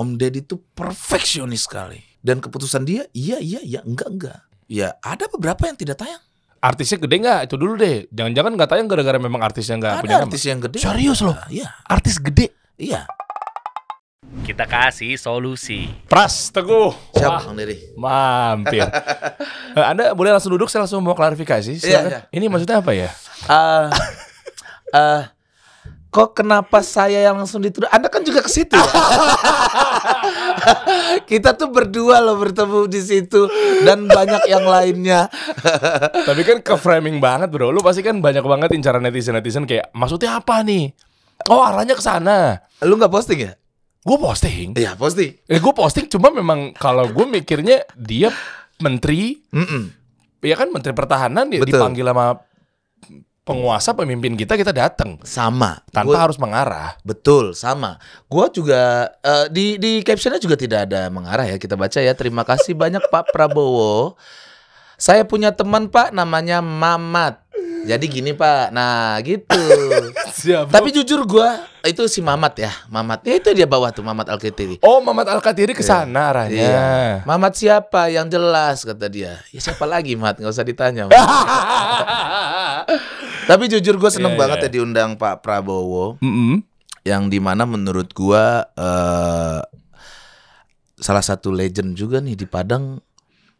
Om Deddy itu perfeksionis sekali. Dan keputusan dia, iya, iya, iya, enggak, enggak. Ya ada beberapa yang tidak tayang. Artisnya gede enggak? Itu dulu deh. Jangan-jangan nggak tayang gara-gara memang artisnya nggak punya artis yang gede. Serius loh? Iya, iya. Artis gede? Iya. Kita kasih solusi. Pras, teguh. Siap, Bang Deddy. Mampir. Eh, Anda boleh langsung duduk, saya langsung mau klarifikasi. Iya, iya. Ini maksudnya apa ya? Uh, uh, kok kenapa saya yang langsung dituduh? Anda kan juga ke situ. Ya? Kita tuh berdua loh bertemu di situ dan banyak yang lainnya. Tapi kan ke framing banget, Bro. Lu pasti kan banyak banget incaran netizen-netizen kayak maksudnya apa nih? Oh, arahnya ke sana. Lu nggak posting ya? Gue posting. Iya, posting. Eh, gue posting cuma memang kalau gue mikirnya dia menteri. Mm -mm. Ya kan menteri pertahanan ya Betul. dipanggil sama penguasa pemimpin kita kita datang sama tanpa gua, harus mengarah betul sama gua juga uh, di di captionnya juga tidak ada mengarah ya kita baca ya terima kasih banyak Pak Prabowo saya punya teman Pak namanya Mamat jadi gini Pak nah gitu Siap, tapi jujur gua itu si Mamat ya Mamat ya itu dia bawa tuh Mamat Al oh Mamat Al Katiri ke iya. sana yeah. arahnya yeah. Mamat siapa yang jelas kata dia ya siapa lagi Mamat? nggak usah ditanya Tapi jujur gue seneng yeah, iya, banget yeah. ya iya. diundang Pak Prabowo. Mm -hmm. Yang dimana menurut gue uh, salah satu legend juga nih di Padang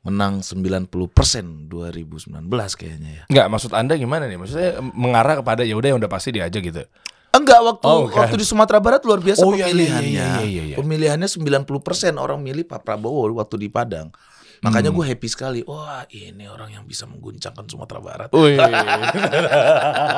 menang 90% 2019 kayaknya ya. Enggak, maksud Anda gimana nih? Maksudnya mengarah kepada ya udah yang udah pasti dia aja gitu. Enggak waktu oh, waktu di Sumatera Barat luar biasa oh, iya, pemilihannya. Iya, iya, iya, iya. Pemilihannya 90% orang milih Pak Prabowo waktu di Padang. Makanya hmm. gue happy sekali. Wah, ini orang yang bisa mengguncangkan Sumatera Barat.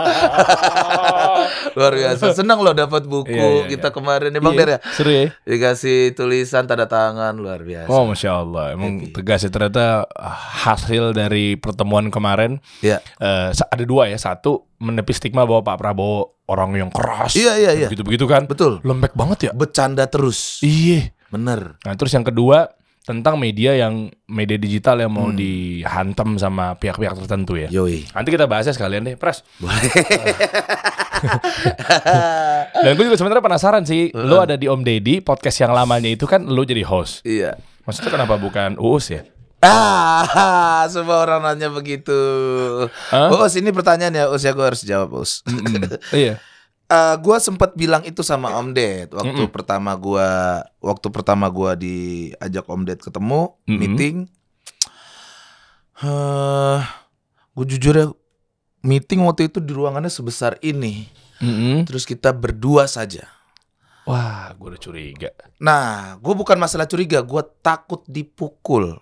Luar biasa. Senang loh dapat buku iya, iya, kita iya. kemarin. Emang iya, ya? Seru ya. Dikasih tulisan tanda tangan luar biasa. Oh, masya Allah. Emang happy. tegas ya ternyata ah, hasil dari pertemuan kemarin. Iya. Uh, ada dua ya. Satu menepis stigma bahwa Pak Prabowo orang yang keras. Iya iya iya. Begitu begitu kan. Betul. Lembek banget ya. Bercanda terus. Iya. Bener. Nah terus yang kedua tentang media yang media digital yang mau hmm. dihantam sama pihak-pihak tertentu ya. Yoi. Nanti kita bahasnya sekalian deh, press Boleh. Dan gue juga sebenarnya penasaran sih, uh. lo ada di Om Deddy, podcast yang lamanya itu kan lo jadi host. Iya. Maksudnya kenapa bukan Uus ya? Ah, semua orang nanya begitu. Huh? Uus ini pertanyaan ya, Uus ya gue harus jawab Uus. Mm -hmm. Iya. uh, eh, gue sempat bilang itu sama Om Ded waktu mm -mm. pertama gua waktu pertama gua diajak Om Ded ketemu mm -mm. meeting. Uh, gua jujur ya meeting waktu itu di ruangannya sebesar ini. Mm -hmm. Terus kita berdua saja. Wah, gue udah curiga. Nah, gue bukan masalah curiga, gue takut dipukul.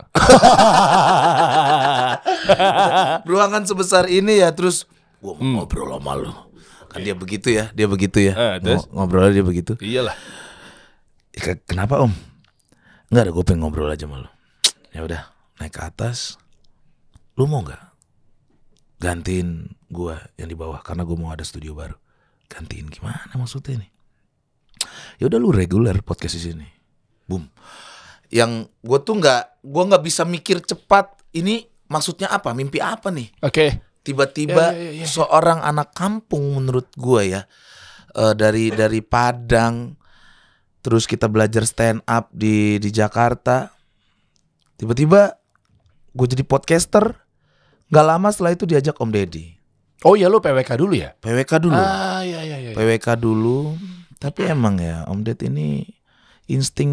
Ruangan sebesar ini ya, terus gue mau hmm. ngobrol sama lu Kan iya. dia begitu ya, dia begitu ya. Eh, uh, ngobrol aja dia begitu. Iyalah. Ya, kenapa om? Enggak ada, gue pengen ngobrol aja malu. Ya udah, naik ke atas. Lu mau nggak gantiin gue yang di bawah karena gue mau ada studio baru. Gantiin gimana maksudnya ini? Ya udah lu reguler podcast di sini. Boom. Yang gue tuh nggak, gue nggak bisa mikir cepat. Ini maksudnya apa? Mimpi apa nih? Oke. Okay tiba-tiba ya, ya, ya, ya. seorang anak kampung menurut gue ya uh, dari dari Padang terus kita belajar stand up di di Jakarta tiba-tiba gue jadi podcaster nggak lama setelah itu diajak Om Deddy oh ya lo PWK dulu ya PWK dulu ah ya ya ya, ya. PWK dulu tapi emang ya Om Ded ini insting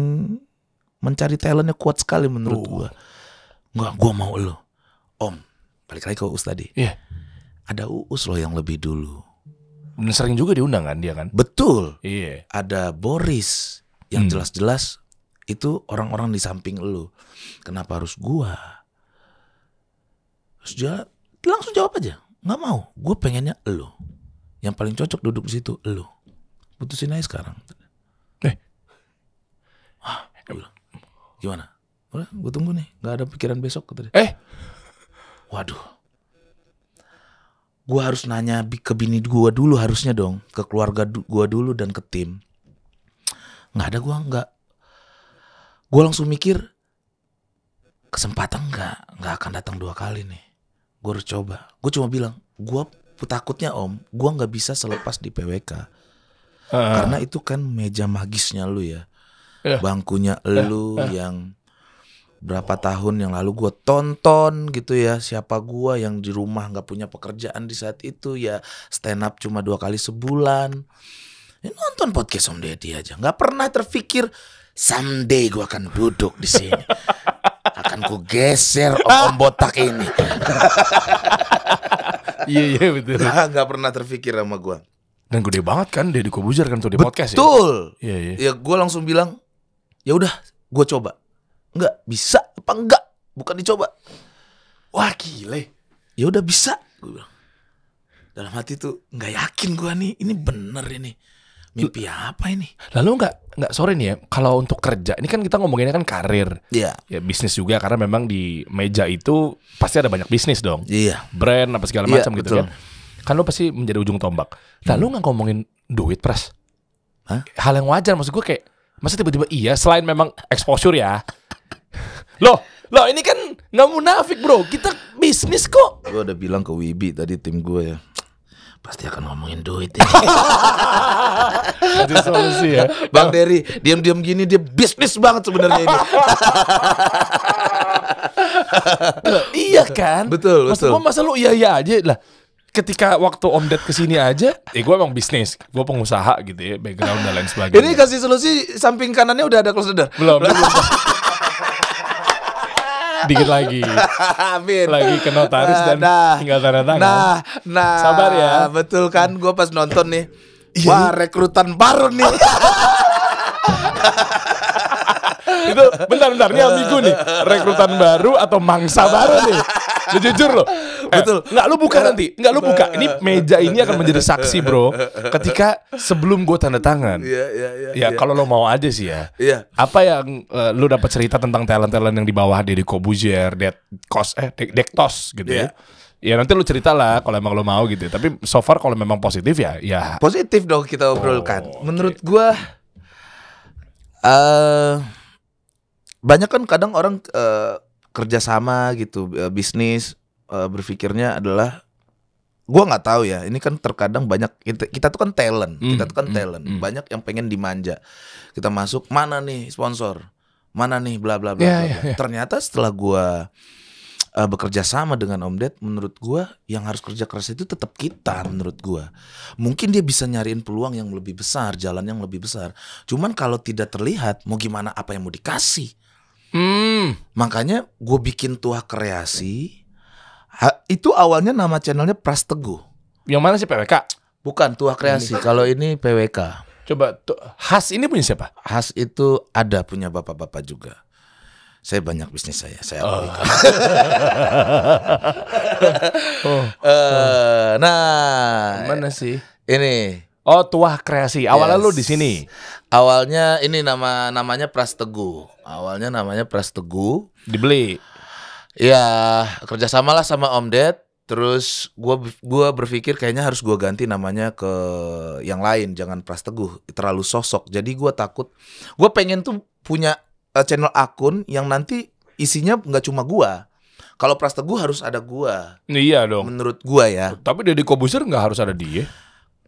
mencari talentnya kuat sekali menurut oh. gue nggak gue mau lo Om balik lagi ke Uus tadi. Iya. Yeah. Ada Uus loh yang lebih dulu. Dan sering juga diundang kan dia kan? Betul. Iya. Yeah. Ada Boris yang hmm. jelas-jelas hmm. itu orang-orang di samping lu. Kenapa harus gua? Terus dia langsung jawab aja. Nggak mau. Gue pengennya lu. Yang paling cocok duduk di situ lu. Putusin aja sekarang. Eh. gimana? gue tunggu nih. Gak ada pikiran besok Tadi. Eh waduh gue harus nanya ke bini gue dulu harusnya dong ke keluarga gue dulu dan ke tim nggak ada gue nggak gue langsung mikir kesempatan nggak nggak akan datang dua kali nih gue harus coba gue cuma bilang gue takutnya om gue nggak bisa selepas di PWK uh. Ah. karena itu kan meja magisnya lu ya, ya. bangkunya ya. lu lu ya. yang berapa tahun yang lalu gue tonton gitu ya siapa gue yang di rumah nggak punya pekerjaan di saat itu ya stand up cuma dua kali sebulan ya, nonton podcast Om Deddy aja nggak pernah terpikir someday gue akan duduk di sini akan ku geser om, -om botak ini iya iya betul nggak pernah terpikir sama gue dan gede banget kan Deddy kubujar kan tuh di betul. podcast ya betul iya iya ya, ya gue langsung bilang ya udah gue coba Enggak, bisa apa enggak? Bukan dicoba. Wah, gile. Ya udah bisa, gue bilang. Dalam hati tuh nggak yakin gua nih, ini bener ini. Mimpi apa ini? Lalu nggak nggak sore nih ya, kalau untuk kerja, ini kan kita ngomonginnya kan karir, yeah. ya bisnis juga karena memang di meja itu pasti ada banyak bisnis dong, yeah. brand apa segala iya, macam gitu betul. gitu kan. Kan lo pasti menjadi ujung tombak. Lalu hmm. nggak ngomongin duit pres? Hah? Hal yang wajar maksud gue kayak masa tiba-tiba iya selain memang exposure ya Loh, loh ini kan nggak munafik bro. Kita bisnis kok. Gue udah bilang ke Wibi tadi tim gue ya. Pasti akan ngomongin duit ya. Itu solusi ya. Bang Terry, diam-diam gini dia bisnis banget sebenarnya ini. iya kan? Betul, Maksud betul. Masa lu iya-iya aja lah ketika waktu Om Ded kesini aja, eh ya gue emang bisnis, gue pengusaha gitu ya, background dan lain sebagainya. Ini kasih solusi samping kanannya udah ada close the door. Belum. belum. dikit lagi. Amin. Lagi ke notaris dan nah, tinggal tanda tangan. Nah, nah. Sabar ya. Betul kan? Gue pas nonton nih. Iya. Wah, rekrutan baru nih. itu bentar bentar ini ambigu nih rekrutan baru atau mangsa baru nih lu jujur loh eh, betul nggak lu buka nanti nggak lu buka ini meja ini akan menjadi saksi bro ketika sebelum gue tanda tangan ya, ya, ya, ya, ya. kalau lo mau aja sih ya, ya. apa yang uh, lu dapat cerita tentang talent talent yang di bawah dari Kobuzier, Dek Kos eh Dektos gitu ya, ya ya nanti lu cerita lah kalau emang lu mau gitu tapi so far kalau memang positif ya ya positif dong kita obrolkan oh, menurut okay. gua eh uh, banyak kan kadang orang uh, eh, kerjasama gitu uh, bisnis uh, berpikirnya adalah gue nggak tahu ya ini kan terkadang banyak kita, kita tuh kan talent mm, kita tuh kan mm, talent mm. banyak yang pengen dimanja kita masuk mana nih sponsor mana nih bla bla bla, ya, ya, ya. ternyata setelah gue uh, bekerja sama dengan Om Ded menurut gue yang harus kerja keras itu tetap kita menurut gue mungkin dia bisa nyariin peluang yang lebih besar jalan yang lebih besar cuman kalau tidak terlihat mau gimana apa yang mau dikasih Hmm. Makanya gue bikin tuah kreasi. Ha, itu awalnya nama channelnya Pras Teguh. Yang mana sih PWK? Bukan tuah kreasi. Kalau ini PWK. Coba khas ini punya siapa? Khas itu ada punya bapak-bapak juga. Saya banyak bisnis saya. Saya oh. oh. Uh, nah, mana sih? Ini Oh, tuah kreasi. Awalnya yes. lu di sini. Awalnya ini nama namanya Pras Teguh. Awalnya namanya Pras Teguh. Dibeli. Ya, kerjasamalah sama Om Ded. Terus gua gua berpikir kayaknya harus gua ganti namanya ke yang lain, jangan Pras Teguh, terlalu sosok. Jadi gua takut gua pengen tuh punya eh, channel akun yang nanti isinya nggak cuma gua. Kalau Pras Teguh harus ada gua. Iya dong. Menurut gua ya. Tapi Deddy Kobuser nggak harus ada dia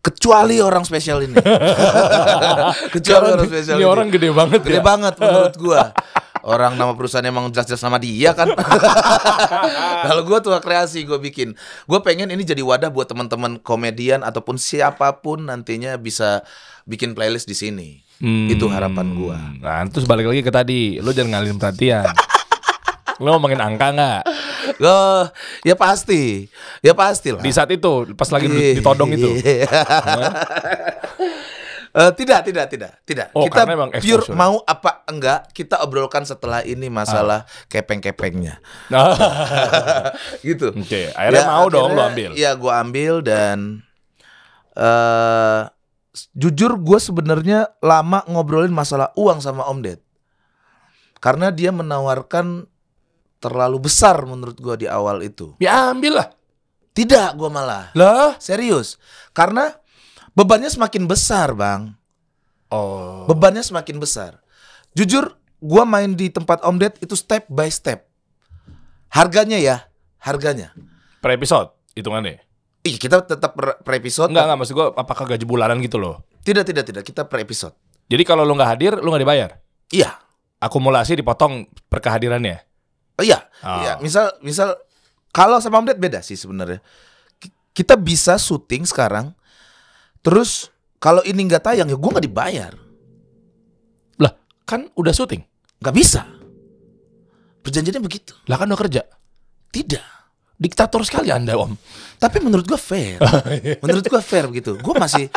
kecuali orang spesial ini. kecuali orang spesial ini. Ini orang gede banget gede ya. banget menurut gua. Orang nama perusahaan emang jelas-jelas nama dia kan. Kalau gue tuh kreasi gue bikin. Gue pengen ini jadi wadah buat teman-teman komedian ataupun siapapun nantinya bisa bikin playlist di sini. Hmm. Itu harapan gue. Nah terus balik lagi ke tadi, lo jangan ngalihin perhatian. lo ngomongin angka nggak? Oh, ya pasti. Ya pasti lah. Di saat itu pas lagi iya. ditodong itu. Uh, tidak, tidak, tidak, tidak. Oh, kita emang pure mau apa enggak kita obrolkan setelah ini masalah ah. kepeng-kepengnya. gitu. Oke, okay. akhirnya ya, mau akhirnya, dong lo ambil. Iya, gua ambil dan uh, jujur gue sebenarnya lama ngobrolin masalah uang sama Om Ded. Karena dia menawarkan terlalu besar menurut gua di awal itu. Ya ambil lah. Tidak gua malah. Lah, serius. Karena bebannya semakin besar, Bang. Oh. Bebannya semakin besar. Jujur, gua main di tempat Om Ded itu step by step. Harganya ya, harganya. Per episode hitungannya. Iya, kita tetap per, episode. Enggak, enggak maksud gua apakah gaji bulanan gitu loh. Tidak, tidak, tidak. Kita per episode. Jadi kalau lu nggak hadir, lu nggak dibayar? Iya. Akumulasi dipotong per kehadirannya. Oh iya, oh. iya. Misal, misal kalau sama Om Ded beda sih sebenarnya. Kita bisa syuting sekarang, terus kalau ini nggak tayang ya gue nggak dibayar. Lah, kan udah syuting? Nggak bisa. Perjanjiannya begitu. Lah kan udah kerja? Tidak diktator sekali Anda, Om. Tapi menurut gue fair. Oh, iya. menurut gue fair gitu. Gue masih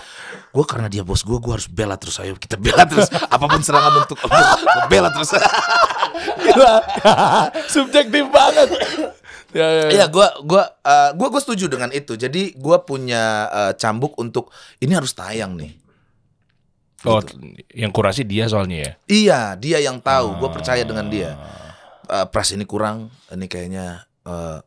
gue karena dia bos gue, gue harus bela terus ayo kita bela terus apapun serangan untuk gue bela terus. Gila. Subjektif banget. Ya, ya, ya. ya gua gua uh, gua gua setuju dengan itu. Jadi gua punya uh, cambuk untuk ini harus tayang nih. Oh, gitu. yang kurasi dia soalnya ya. Iya, dia yang tahu. Ah. Gue percaya dengan dia. Uh, pras ini kurang, ini kayaknya uh,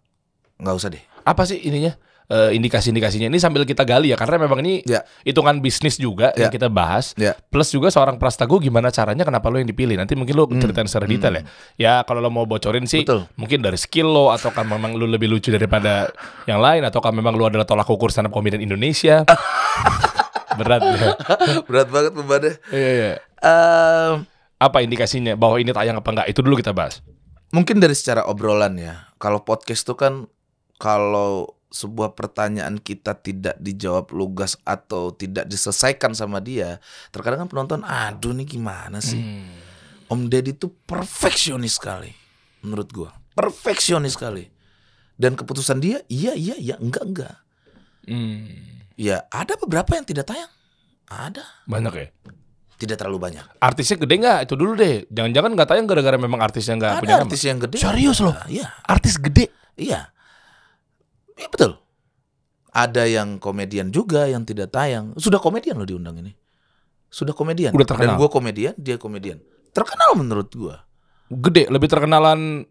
nggak usah deh. Apa sih ininya? Uh, indikasi-indikasinya ini sambil kita gali ya karena memang ini yeah. hitungan bisnis juga yeah. yang ya. kita bahas yeah. plus juga seorang prastago gimana caranya kenapa lo yang dipilih nanti mungkin lo hmm. ceritain secara hmm. detail mm. ya ya kalau lo mau bocorin sih Betul. mungkin dari skill lo atau kan memang lo lebih lucu daripada yang lain atau kan memang lo adalah tolak ukur stand up comedian Indonesia berat ya berat banget bebannya iya, iya. Um, apa indikasinya bahwa ini tayang apa enggak itu dulu kita bahas mungkin dari secara obrolan ya kalau podcast tuh kan kalau sebuah pertanyaan kita tidak dijawab lugas atau tidak diselesaikan sama dia, terkadang kan penonton aduh nih gimana sih? Hmm. Om Deddy tuh perfeksionis sekali menurut gua. Perfeksionis sekali. Dan keputusan dia iya iya iya enggak enggak. Hmm. Ya, ada beberapa yang tidak tayang. Ada. Banyak ya? Tidak terlalu banyak. Artisnya gede nggak? Itu dulu deh. Jangan-jangan nggak tayang gara-gara memang artisnya nggak punya artis yang gede. Serius loh? Iya. Artis gede. Iya. Iya betul. Ada yang komedian juga yang tidak tayang. Sudah komedian loh diundang ini. Sudah komedian. Udah terkenal. Dan gue komedian, dia komedian. Terkenal menurut gue. Gede, lebih terkenalan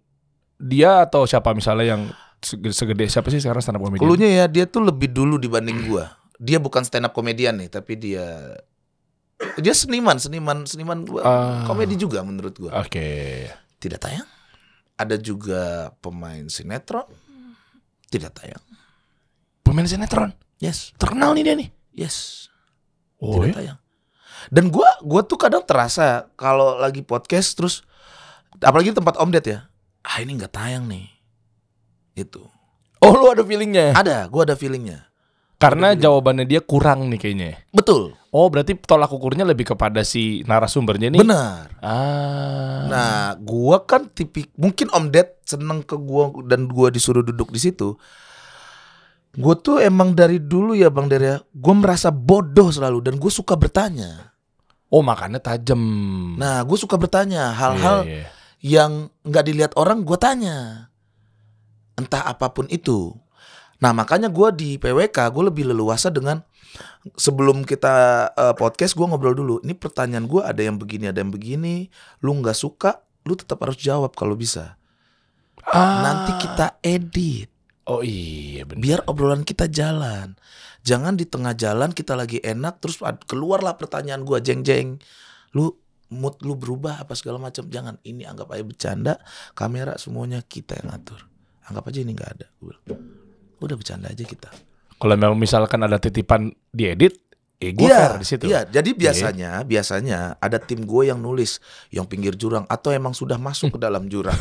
dia atau siapa misalnya yang segede siapa sih sekarang stand up komedian? Kulunya ya dia tuh lebih dulu dibanding gue. Dia bukan stand up komedian nih, tapi dia dia seniman, seniman, seniman gua. Uh, komedi juga menurut gue. Oke. Okay. Tidak tayang. Ada juga pemain sinetron tidak tayang. Pemain sinetron. Yes. Terkenal nih dia nih. Yes. Oh, tidak ya? tayang. Dan gue gua tuh kadang terasa kalau lagi podcast terus apalagi tempat Om omdet ya. Ah ini nggak tayang nih. Itu. Oh lu ada feelingnya? Ya? Ada, gue ada feelingnya. Karena ada feeling. jawabannya dia kurang nih kayaknya. Ya? Betul. Oh berarti tolak ukurnya lebih kepada si narasumbernya nih. Benar. Ah. Nah, gua kan tipik mungkin Om Ded seneng ke gua dan gua disuruh duduk di situ. Gue tuh emang dari dulu ya Bang Derya, gue merasa bodoh selalu dan gue suka bertanya. Oh makannya tajam. Nah gue suka bertanya hal-hal yeah, yeah. Iya. yang nggak dilihat orang gue tanya. Entah apapun itu. Nah makanya gue di PWK gue lebih leluasa dengan sebelum kita uh, podcast gue ngobrol dulu ini pertanyaan gue ada yang begini ada yang begini lu nggak suka lu tetap harus jawab kalau bisa ah. nanti kita edit oh iya bener. biar obrolan kita jalan jangan di tengah jalan kita lagi enak terus keluarlah pertanyaan gue jeng jeng lu mood lu berubah apa segala macam jangan ini anggap aja bercanda kamera semuanya kita yang atur. anggap aja ini nggak ada udah bercanda aja kita kalau memang misalkan ada titipan diedit, eh ya gue iya, di situ. Iya, jadi iya. biasanya yeah. biasanya ada tim gue yang nulis yang pinggir jurang atau emang sudah masuk ke dalam jurang.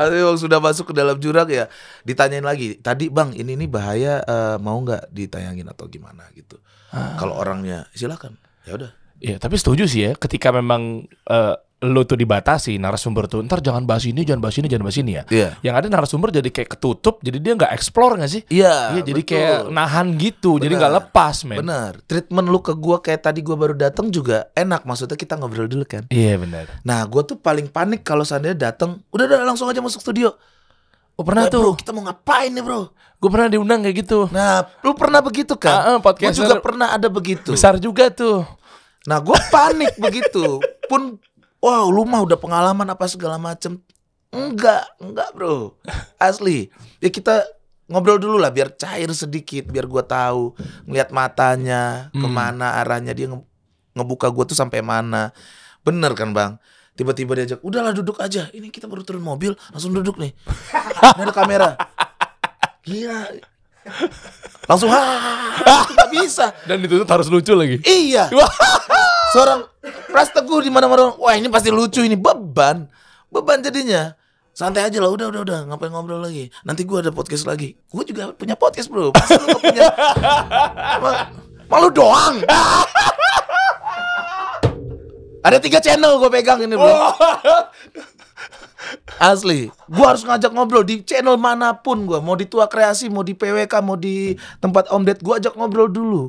atau emang sudah masuk ke dalam jurang ya ditanyain lagi. Tadi bang ini nih bahaya uh, mau nggak ditayangin atau gimana gitu. Ah. Kalau orangnya silakan. Ya udah. Iya, tapi setuju sih ya ketika memang uh, lu tuh dibatasi narasumber tuh ntar jangan bahas ini jangan bahas ini jangan bahas ini ya yeah. yang ada narasumber jadi kayak ketutup jadi dia nggak explore nggak sih iya yeah, jadi betul. kayak nahan gitu bener. jadi nggak lepas men bener treatment lu ke gua kayak tadi gua baru datang juga enak maksudnya kita ngobrol dulu kan iya yeah, bener nah gua tuh paling panik kalau seandainya datang udah udah langsung aja masuk studio Oh pernah Woy, tuh. Bro, kita mau ngapain nih bro? Gue pernah diundang kayak gitu. Nah, lu pernah begitu kan? Uh, uh, gue juga pernah ada begitu. Besar juga tuh. Nah, gue panik begitu. Pun wow lu mah udah pengalaman apa segala macem enggak enggak bro asli ya kita ngobrol dulu lah biar cair sedikit biar gue tahu ngeliat matanya hmm. kemana arahnya dia nge ngebuka gue tuh sampai mana bener kan bang tiba-tiba diajak udahlah duduk aja ini kita baru turun mobil langsung duduk nih ini ada kamera iya langsung ha nggak bisa dan itu harus lucu lagi iya seorang pras teguh di mana mana wah ini pasti lucu ini beban beban jadinya santai aja lah udah udah udah ngapain ngobrol lagi nanti gue ada podcast lagi gue juga punya podcast bro pasti punya malu doang ada tiga channel gue pegang ini bro oh. Asli, gue harus ngajak ngobrol di channel manapun gue, mau di tua kreasi, mau di PWK, mau di tempat omdet, gue ajak ngobrol dulu.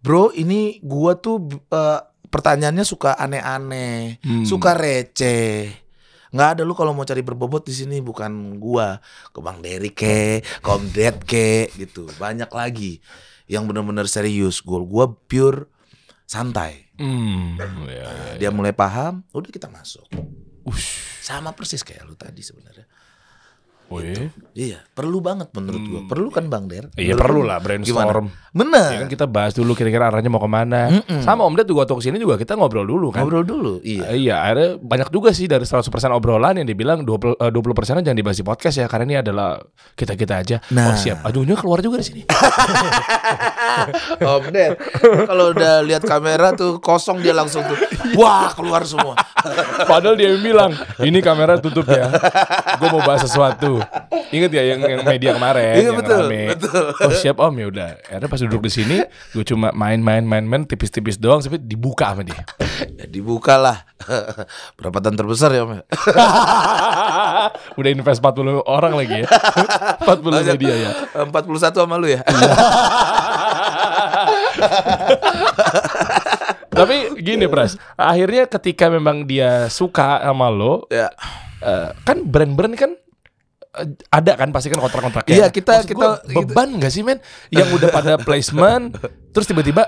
Bro, ini gua tuh uh, pertanyaannya suka aneh-aneh, hmm. suka receh nggak ada lu kalau mau cari berbobot di sini bukan gua ke bang Derik ke komdet ke gitu banyak lagi yang benar-benar serius Gol gua pure santai Hmm. ya, ya, dia iya. mulai paham udah kita masuk Ush. sama persis kayak lu tadi sebenarnya Gitu. Iya, perlu banget menurut hmm. gua. Perlu kan Bang Der? Iya, perlu, lah brainstorm. Iya Benar. Ya kan kita bahas dulu kira-kira arahnya mau kemana. Mm -mm. Sama Om Ded juga waktu kesini juga kita ngobrol dulu kan. Ngobrol dulu, iya. Uh, iya, akhirnya banyak juga sih dari 100% obrolan yang dibilang 20 uh, 20 persen jangan dibahas di podcast ya karena ini adalah kita-kita aja. Oh, nah. Oh, siap. ini keluar juga di sini. om Der kalau udah lihat kamera tuh kosong dia langsung tuh. Wah, keluar semua. Padahal dia bilang, "Ini kamera tutup ya. Gue mau bahas sesuatu." Ingat ya yang yang media kemarin iya, yang betul, rame. Betul. Oh siap om ya udah. Akhirnya pas duduk di sini gue cuma main-main main-main tipis-tipis doang tapi dibuka sama dia. ya, dibuka lah. Perapatan terbesar ya om. Ya? udah invest 40 orang lagi ya. 40 media ya. 41 sama lu ya. Iya. Tapi gini Pras, akhirnya ketika memang dia suka sama lo, ya. Eh, kan brand-brand kan ada kan pasti kan kontrak-kontraknya. Iya, kita Maksud kita gua, gitu. beban nggak gitu. sih, men? Yang udah pada placement terus tiba-tiba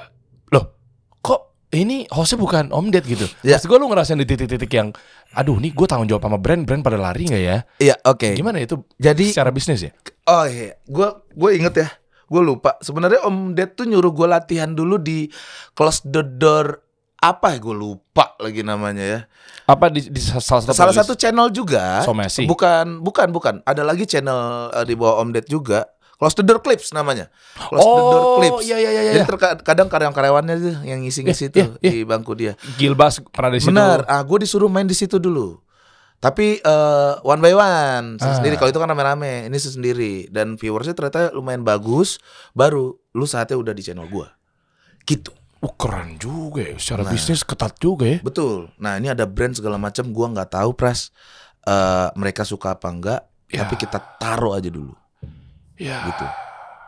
loh, kok ini hostnya bukan Om Ded gitu. Ya. Maksud gua lu ngerasain di titik-titik yang aduh nih gue tanggung jawab sama brand, brand pada lari nggak ya? Iya, oke. Okay. Gimana itu? Jadi secara bisnis ya? Oh iya, gua gua inget ya. Gue lupa. Sebenarnya Om Ded tuh nyuruh gue latihan dulu di close the door apa ya? gue lupa lagi namanya ya apa di, di salah satu salah satu channel juga Somesi. bukan bukan bukan ada lagi channel uh, di bawah Om Ded juga Close the Door Clips namanya. Close oh, the Door oh, Clips. Iya, iya, iya. Jadi iya. kadang karyawan-karyawannya tuh yang ngisi-ngisi iya, tuh iya, iya. di bangku dia. Gilbas pernah di situ. Benar. Ah, gue disuruh main di situ dulu. Tapi uh, one by one ah. sendiri. Kalau itu kan rame-rame, ini sendiri. Dan viewersnya ternyata lumayan bagus. Baru lu saatnya udah di channel gue. Gitu. Oh keren juga ya, secara nah, bisnis ketat juga ya. Betul. Nah ini ada brand segala macam, gua nggak tahu pras uh, mereka suka apa enggak, ya. tapi kita taruh aja dulu. Ya. Gitu.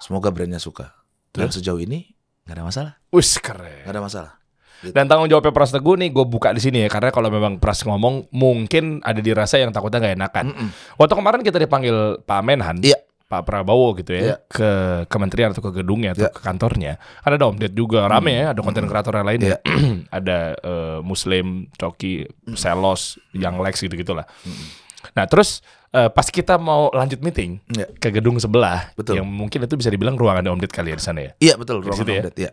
Semoga brandnya suka. Dan Terus? sejauh ini nggak ada masalah. Wis keren. Gak ada masalah. Gitu. Dan tanggung jawabnya Pras Teguh nih gue buka di sini ya karena kalau memang Pras ngomong mungkin ada dirasa yang takutnya gak enakan. Mm -mm. Waktu kemarin kita dipanggil Pak Menhan. Iya. Pak Prabowo gitu ya yeah. ke kementerian atau ke gedungnya atau yeah. ke kantornya ada dong omdet juga rame hmm. ya ada konten kreator yang lain yeah. Ya. Iya. ada uh, Muslim Coki mm. Selos yang Lex gitu gitulah mm. nah terus uh, pas kita mau lanjut meeting yeah. ke gedung sebelah betul. yang mungkin itu bisa dibilang ruangan omdet kali ya di sana ya iya yeah, betul ruangan omdet ya. ya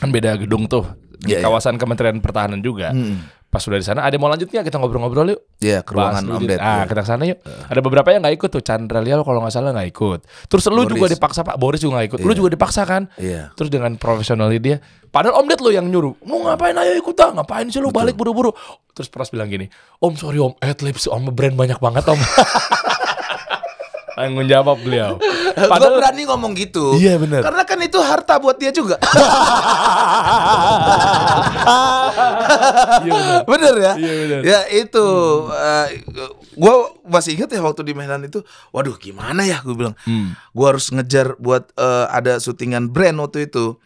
kan beda gedung tuh di yeah, iya. kawasan yeah. Kementerian Pertahanan juga mm pas sudah di sana ada mau lanjutnya kita ngobrol-ngobrol yuk Iya yeah, ke ruangan Om Ded ah kita sana yuk uh. ada beberapa yang nggak ikut tuh Chandra Lial kalau nggak salah nggak ikut terus lu juga dipaksa Pak Boris juga nggak ikut yeah. lu iya. juga dipaksa kan yeah. terus dengan profesionalnya dia padahal Om Ded lo yang nyuruh mau ngapain ayo ikut ah ngapain sih lu balik buru-buru terus Pras bilang gini Om sorry Om ad lips Om brand banyak banget Om Tanggung jawab beliau. Padahal Gua berani ngomong gitu. Iya benar. Karena kan itu harta buat dia juga. iya, bener. bener ya? Iya bener. Ya itu hmm. uh, gua masih ingat ya waktu di Medan itu, waduh gimana ya gue bilang. Hmm. Gua harus ngejar buat uh, ada syutingan brand waktu itu.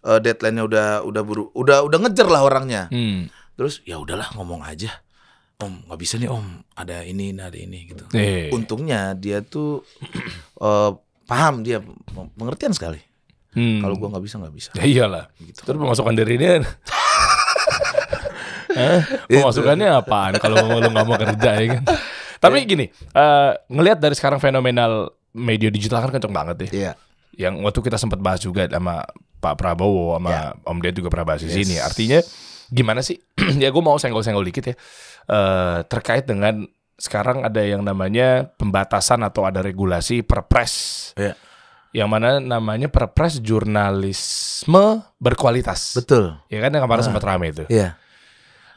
Uh, deadline-nya udah udah buru, udah udah ngejar lah orangnya. Hmm. Terus ya udahlah ngomong aja om nggak bisa nih om ada ini ada ini gitu iya. untungnya dia tuh uh, paham dia pengertian sekali hmm. kalau gua nggak bisa nggak bisa ya iyalah gitu. terus pemasukan dari dia Eh, pemasukannya apaan kalau lu nggak mau kerja ya kan tapi iya. gini uh, ngelihat dari sekarang fenomenal media digital kan kenceng banget ya yeah. yang waktu kita sempat bahas juga sama Pak Prabowo sama yeah. Om Ded juga pernah bahas di yes. sini artinya gimana sih? ya gue mau senggol-senggol dikit ya. Uh, terkait dengan sekarang ada yang namanya pembatasan atau ada regulasi perpres. Yeah. Yang mana namanya perpres jurnalisme berkualitas. Betul. Ya kan yang kemarin nah. sempat rame itu. Iya. Yeah.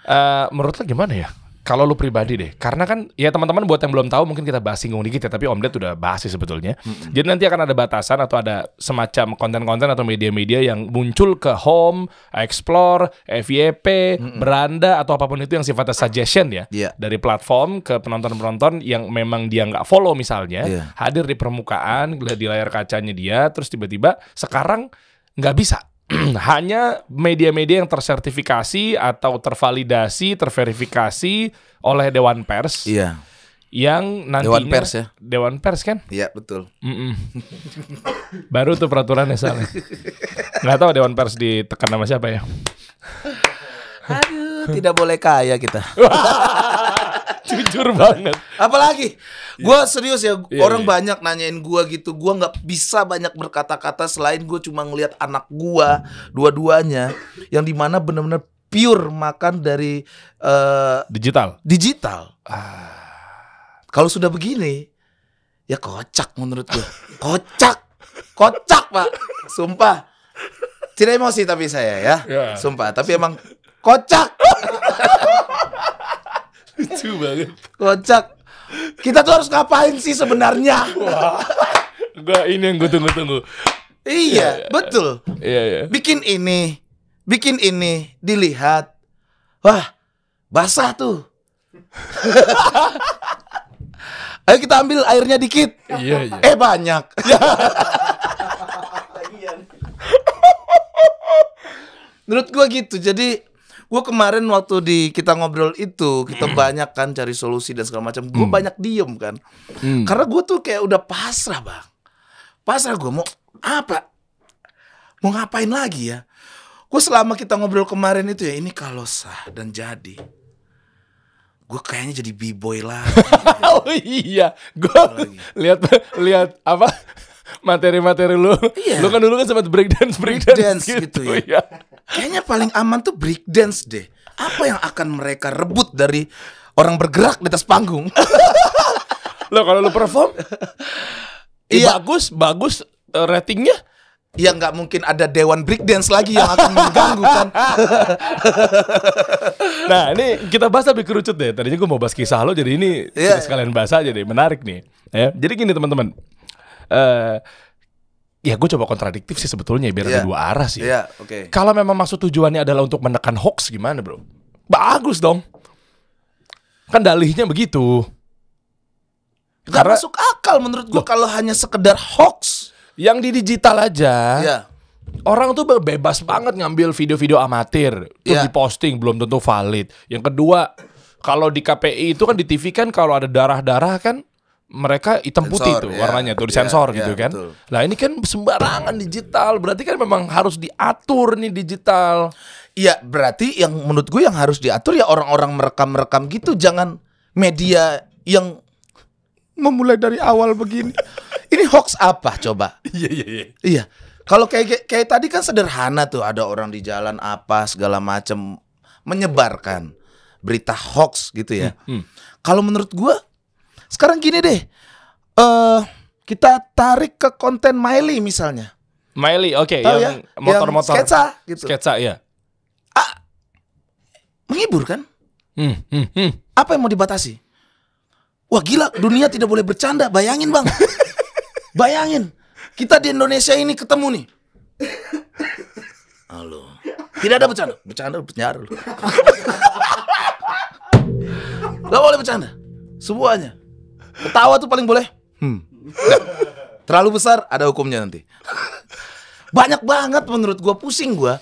Uh, menurut lo gimana ya? kalau lu pribadi deh, karena kan ya teman-teman buat yang belum tahu mungkin kita bahas singgung dikit ya, tapi Om Ded udah bahas sih sebetulnya. Mm-hmm. Jadi nanti akan ada batasan atau ada semacam konten-konten atau media-media yang muncul ke home, explore, FYP, mm-hmm. beranda atau apapun itu yang sifatnya suggestion ya yeah. dari platform ke penonton-penonton yang memang dia nggak follow misalnya, yeah. hadir di permukaan di layar kacanya dia, terus tiba-tiba sekarang nggak bisa hanya media-media yang tersertifikasi atau tervalidasi, terverifikasi oleh Dewan Pers. Iya. Yang nantinya Dewan Pers ya. Dewan Pers kan? Iya, betul. Mm -mm. Baru tuh peraturannya salah. Gak tahu Dewan Pers ditekan sama siapa ya. Aduh, tidak boleh kaya kita. jujur banget apalagi iya. gue serius ya yeah, iya. orang yeah. banyak nanyain gue gitu gue nggak bisa banyak berkata-kata selain gue cuma ngelihat anak gue dua-duanya yang dimana benar-benar pure makan dari uh, digital digital ah. kalau sudah begini ya kocak menurut gue kocak kocak pak sumpah tidak emosi tapi saya ya yeah. sumpah tapi emang kocak Lucu banget. Kocak. Kita tuh harus ngapain sih sebenarnya? Wah. Gua ini yang gue tunggu-tunggu. Iya, ya, betul. Iya, iya. Bikin ini, bikin ini, dilihat. Wah, basah tuh. Ayo kita ambil airnya dikit. Iya, iya. Eh banyak. Menurut gua gitu. Jadi gue kemarin waktu di kita ngobrol itu kita mm. banyak kan cari solusi dan segala macam gue mm. banyak diem kan mm. karena gue tuh kayak udah pasrah bang pasrah gue mau apa mau ngapain lagi ya gue selama kita ngobrol kemarin itu ya ini kalau sah dan jadi gue kayaknya jadi b-boy lah oh iya gue lihat lihat apa materi-materi lu iya. lu kan dulu kan sempat breakdance breakdance break dance gitu, gitu ya, ya. Kayaknya paling aman tuh break dance deh. Apa yang akan mereka rebut dari orang bergerak di atas panggung? Lo kalau lo perform, eh, iya. bagus, bagus eh, ratingnya ya nggak mungkin ada dewan break dance lagi yang akan mengganggu kan. nah ini kita bahas lebih kerucut deh. Tadinya gue mau bahas kisah lo jadi ini yeah. kita sekalian bahas aja deh. Menarik nih. Ya. Jadi gini teman-teman. Uh, ya gue coba kontradiktif sih sebetulnya biar yeah. ada iya. dua arah sih. yeah, Okay. Kalau memang maksud tujuannya adalah untuk menekan hoax gimana, Bro? Bagus dong. Kan dalihnya begitu. Gak Karena, masuk akal menurut gue kalau hanya sekedar hoax. Yang di digital aja. Yeah. Orang tuh bebas banget ngambil video-video amatir, terus yeah. diposting belum tentu valid. Yang kedua, kalau di KPI itu kan di TV kan kalau ada darah-darah kan mereka hitam sensor, putih tuh ya. warnanya tuh disensor yeah, gitu yeah, kan. Betul. Nah, ini kan sembarangan digital, berarti kan memang harus diatur nih digital. Iya, berarti yang menurut gue yang harus diatur ya orang-orang merekam-merekam gitu, jangan media yang memulai dari awal begini. ini hoax apa coba? Iya, iya, iya. Iya. Kalau kayak kayak tadi kan sederhana tuh, ada orang di jalan apa segala macam menyebarkan berita hoax gitu ya. Hmm, hmm. Kalau menurut gue sekarang gini deh, uh, kita tarik ke konten Miley misalnya. Miley, oke, okay, yang ya? motor-motor. Ya? sketsa, gitu. Sketsa, ya. Ah, menghibur kan? Hmm, hmm, hmm. Apa yang mau dibatasi? Wah gila, dunia tidak boleh bercanda. Bayangin bang, bayangin. Kita di Indonesia ini ketemu nih. Halo. Tidak ada bercanda. Bercanda penjara loh Gak boleh bercanda. Semuanya. Ketawa tuh paling boleh. Hmm. Nah, terlalu besar ada hukumnya nanti. Banyak banget menurut gua pusing gua.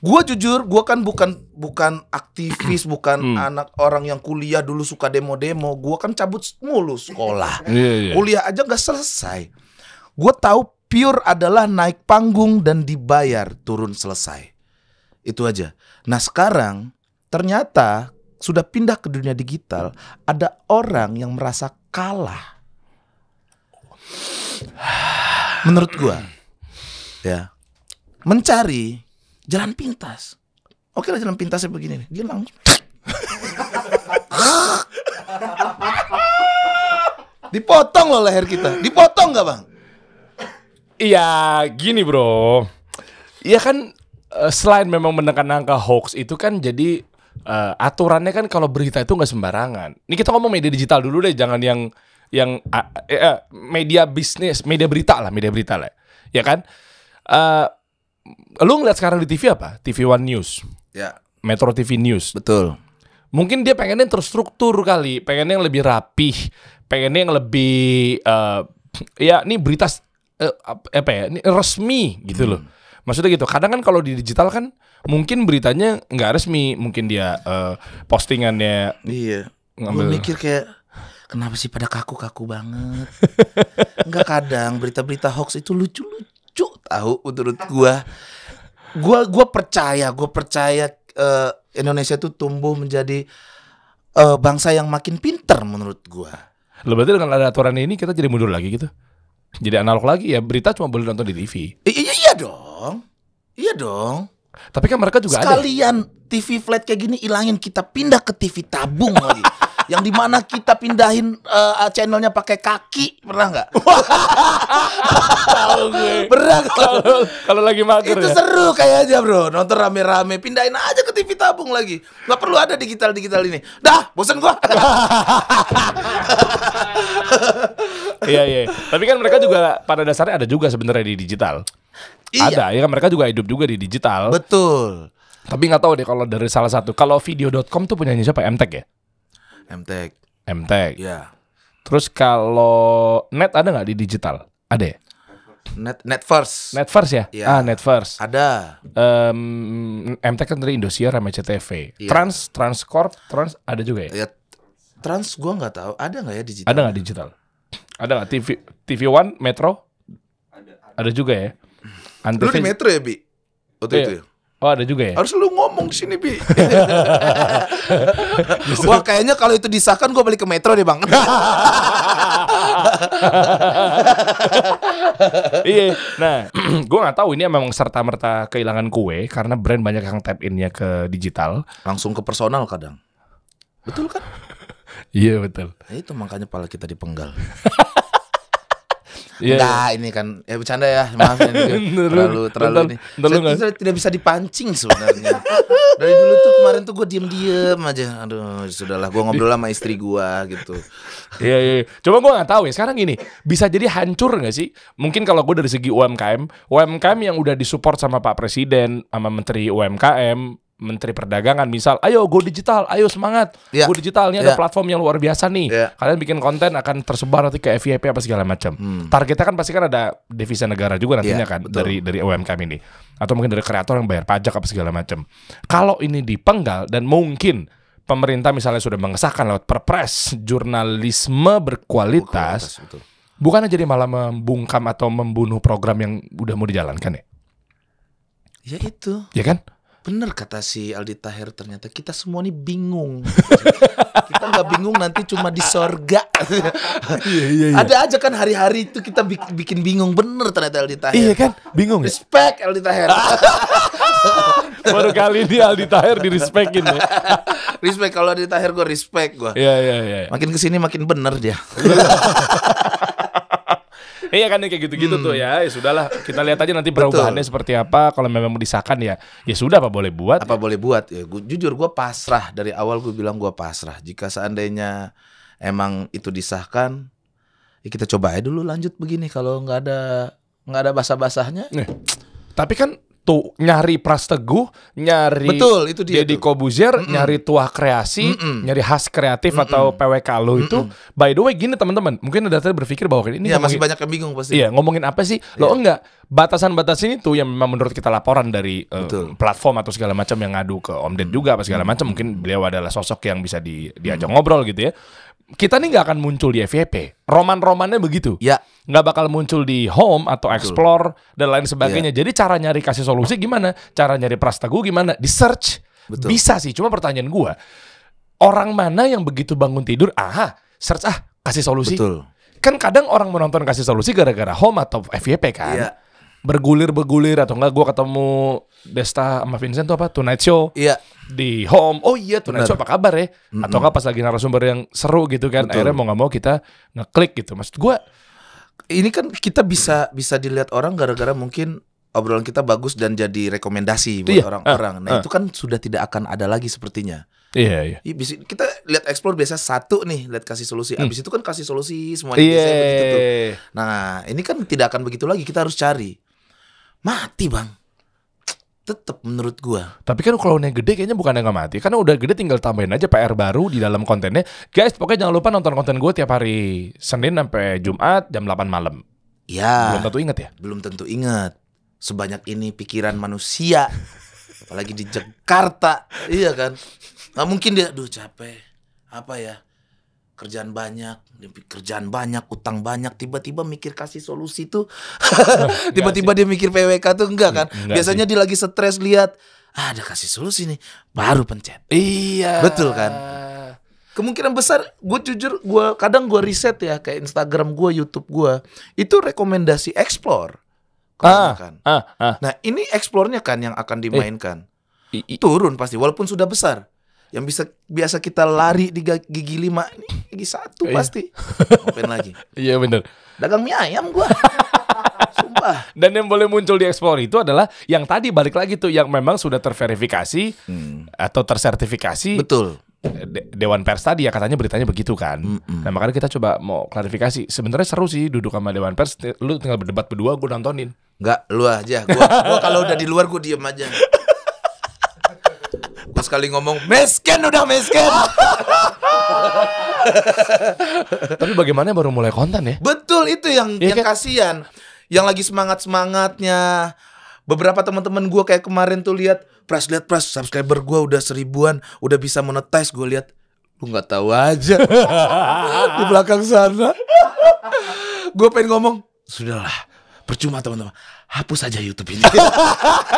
Gua jujur, gua kan bukan bukan aktivis, hmm. bukan hmm. anak orang yang kuliah dulu suka demo-demo. Gua kan cabut mulu sekolah. Yeah, yeah. Iya. Kuliah aja gak selesai. Gua tahu pure adalah naik panggung dan dibayar, turun selesai. Itu aja. Nah, sekarang ternyata sudah pindah ke dunia digital, ada orang yang merasa kalah. Menurut gua, ya, mencari jalan pintas. Oke lah jalan pintasnya begini nih. Dia langsung Dipotong loh leher kita. Dipotong gak bang? Iya, gini bro. Iya kan eh, selain memang menekan angka hoax itu kan jadi uh, aturannya kan kalau berita itu nggak sembarangan. Ini kita ngomong media digital dulu deh, jangan yang yang uh, uh, media bisnis, media berita lah, media berita lah, ya kan? Uh, lu ngeliat sekarang di TV apa? TV One News, ya. Metro TV News, betul. Mungkin dia pengennya yang terstruktur kali, pengennya yang lebih rapih, pengennya yang lebih uh, ya ini berita uh, apa ya, ini resmi gitu hmm. loh. Maksudnya gitu. Kadang kan kalau di digital kan mungkin beritanya nggak resmi, mungkin dia uh, postingannya. Iya. Ngambil. Gue mikir kayak kenapa sih pada kaku-kaku banget? Nggak kadang berita-berita hoax itu lucu-lucu tahu menurut gua. Gua gua percaya, gua percaya uh, Indonesia itu tumbuh menjadi uh, bangsa yang makin pinter menurut gua. Lo berarti dengan ada aturan ini kita jadi mundur lagi gitu? Jadi analog lagi ya berita cuma boleh nonton di TV. I iya dong, iya dong. Tapi kan mereka juga Sekalian ada. TV flat kayak gini ilangin kita pindah ke TV tabung lagi. yang dimana kita pindahin uh, channelnya pakai kaki pernah nggak? Tahu gue. Pernah kalau lagi mager Itu ya? seru aja bro, nonton rame-rame, pindahin aja ke TV tabung lagi. Nggak perlu ada digital digital ini. Dah, bosan gua. Iya iya. Tapi kan mereka juga pada dasarnya ada juga sebenarnya di digital. Iya. Ada, ya kan mereka juga hidup juga di digital. Betul. Tapi nggak tahu deh kalau dari salah satu. Kalau video.com tuh punyanya siapa? Mtek ya? Mtek. Mtek. Iya. Terus kalau net ada nggak di digital? Ada ya? Net Net First. Net First ya? ya. Ah, Net First. Ada. Um, MTech kan dari Indosiar sama CTV. Ya. Trans, Transcorp, Trans ada juga ya? ya trans gua nggak tahu. Ada nggak ya digital? Ada nggak digital? Ada nggak TV TV One, Metro? Ada. Ada juga ya. Antes lu di Metro ya, Bi? Waktu iya. itu ya? Oh ada juga ya? Harus lu ngomong di sini, Bi. Wah kayaknya kalau itu disahkan gue balik ke Metro deh, Bang. iya. nah, gue nggak tahu ini memang serta merta kehilangan kue karena brand banyak yang tap innya ke digital. Langsung ke personal kadang. Betul kan? Iya betul. Nah, itu makanya pala kita dipenggal yeah. enggak iya. ini kan ya bercanda ya maaf ya terlalu terlalu ini saya tidak bisa dipancing sebenarnya dari dulu tuh kemarin tuh gue diem diem aja aduh sudahlah gue ngobrol sama istri gue gitu iya iya, iya. coba gue nggak tahu ya sekarang gini bisa jadi hancur nggak sih mungkin kalau gue dari segi UMKM UMKM yang udah disupport sama Pak Presiden sama Menteri UMKM Menteri Perdagangan misal, ayo go digital, ayo semangat, yeah. go digital ini yeah. ada ya. platform yang luar biasa nih. Yeah. Kalian bikin konten akan tersebar nanti ke FYP apa segala macam. Hmm. Targetnya kan pasti kan ada devisa negara juga ya, nantinya yeah, kan betul. dari dari UMKM ini atau mungkin dari kreator yang bayar pajak apa segala macam. Kalau ini dipenggal dan mungkin pemerintah misalnya sudah mengesahkan lewat Perpres jurnalisme berkualitas, berkualitas bukan jadi malah membungkam atau membunuh program yang udah mau dijalankan ya? Ya itu. Ya kan? bener kata si Aldi Tahir ternyata kita semua nih bingung kita nggak bingung nanti cuma di sorga iya, iya, iya. ada aja kan hari-hari itu kita bikin bingung bener ternyata Aldi Tahir iya kan bingung ya? respect Aldi Tahir baru kali ini Aldi Tahir di respectin ya respect kalau Aldi Tahir gue respect gue iya iya iya makin kesini makin bener dia Iya kan kayak gitu-gitu hmm. tuh ya. Ya sudahlah, kita lihat aja nanti perubahannya seperti apa. Kalau memang mau disahkan ya, ya sudah apa boleh buat. Apa ya. boleh buat. Ya, gua, jujur gue pasrah dari awal gue bilang gue pasrah. Jika seandainya emang itu disahkan, ya kita coba aja dulu lanjut begini. Kalau nggak ada nggak ada basah-basahnya. Eh, tapi kan tu, nyari Prasteguh, nyari Betul, itu dia Deddy Kobuzier, mm -mm. nyari tuah kreasi, mm -mm. nyari khas kreatif mm -mm. atau PWK lo itu. Mm -mm. By the way gini teman-teman, mungkin ada berpikir bahwa ini ya, masih banyak yang bingung pasti. Iya, ngomongin apa sih? Lo iya. enggak batasan-batasan itu yang memang menurut kita laporan dari uh, platform atau segala macam yang ngadu ke Om Ded mm. juga apa segala macam, mungkin beliau adalah sosok yang bisa di diajak mm. ngobrol gitu ya kita nih nggak akan muncul di FVP, Roman-romannya begitu. Ya. Nggak bakal muncul di home atau explore Betul. dan lain ya. sebagainya. Ya. Jadi cara nyari kasih solusi gimana? Cara nyari prastagu gimana? Di search. Betul. Bisa sih, cuma pertanyaan gue, orang mana yang begitu bangun tidur, aha, search ah kasih solusi. Betul. Kan kadang orang menonton kasih solusi gara-gara home atau FYP kan. Ya bergulir-bergulir atau enggak gue ketemu Desta sama Vincent tuh apa Tonight Show iya di home oh iya Tonight Bener. Show apa kabar ya mm-hmm. atau enggak pas lagi narasumber yang seru gitu kan Betul. akhirnya mau nggak mau kita ngeklik gitu maksud gue ini kan kita bisa bisa dilihat orang gara-gara mungkin obrolan kita bagus dan jadi rekomendasi buat iya. orang-orang nah uh. itu kan sudah tidak akan ada lagi sepertinya Iya, iya. Kita lihat explore biasa satu nih, lihat kasih solusi. Hmm. Abis itu kan kasih solusi semuanya. Iya, begitu tuh. Iya, iya. Nah, ini kan tidak akan begitu lagi. Kita harus cari mati bang tetap menurut gua. Tapi kan kalau yang gede kayaknya bukan yang gak mati, karena udah gede tinggal tambahin aja PR baru di dalam kontennya. Guys, pokoknya jangan lupa nonton konten gua tiap hari Senin sampai Jumat jam 8 malam. Ya. Belum tentu inget ya? Belum tentu inget. Sebanyak ini pikiran manusia, apalagi di Jakarta, iya kan? Gak mungkin dia, aduh capek, apa ya? kerjaan banyak, kerjaan banyak, utang banyak, tiba-tiba mikir kasih solusi tuh. tiba-tiba dia mikir PWK tuh enggak kan? Enggak Biasanya sih. dia lagi stres lihat, ah, ada kasih solusi nih, baru pencet. Iya. Betul kan? Kemungkinan besar gue jujur gue kadang gue riset ya kayak Instagram gue, YouTube gue, itu rekomendasi explore. Ah, kan. ah, ah. Nah, ini explore-nya kan yang akan eh. dimainkan. Eh, Turun pasti walaupun sudah besar yang bisa biasa kita lari di gigi lima ini gigi satu iya. pasti open lagi iya bener dagang mie ayam gua sumpah dan yang boleh muncul di ekspor itu adalah yang tadi balik lagi tuh yang memang sudah terverifikasi hmm. atau tersertifikasi betul Dewan Pers tadi ya katanya beritanya begitu kan. Mm -mm. Nah makanya kita coba mau klarifikasi. Sebenarnya seru sih duduk sama Dewan Pers. Lu tinggal berdebat berdua, gue nontonin. Enggak, lu aja. gue gua kalau udah di luar gue diem aja. sekali ngomong mesken udah mesken. Tapi bagaimana baru mulai konten ya? Betul itu yang ya, yang kan? kasihan. Yang lagi semangat-semangatnya. Beberapa teman-teman gue kayak kemarin tuh lihat Pras lihat Pras subscriber gua udah seribuan, udah bisa monetize gua lihat lu nggak tahu aja di belakang sana gue pengen ngomong sudahlah percuma teman-teman hapus aja YouTube ini.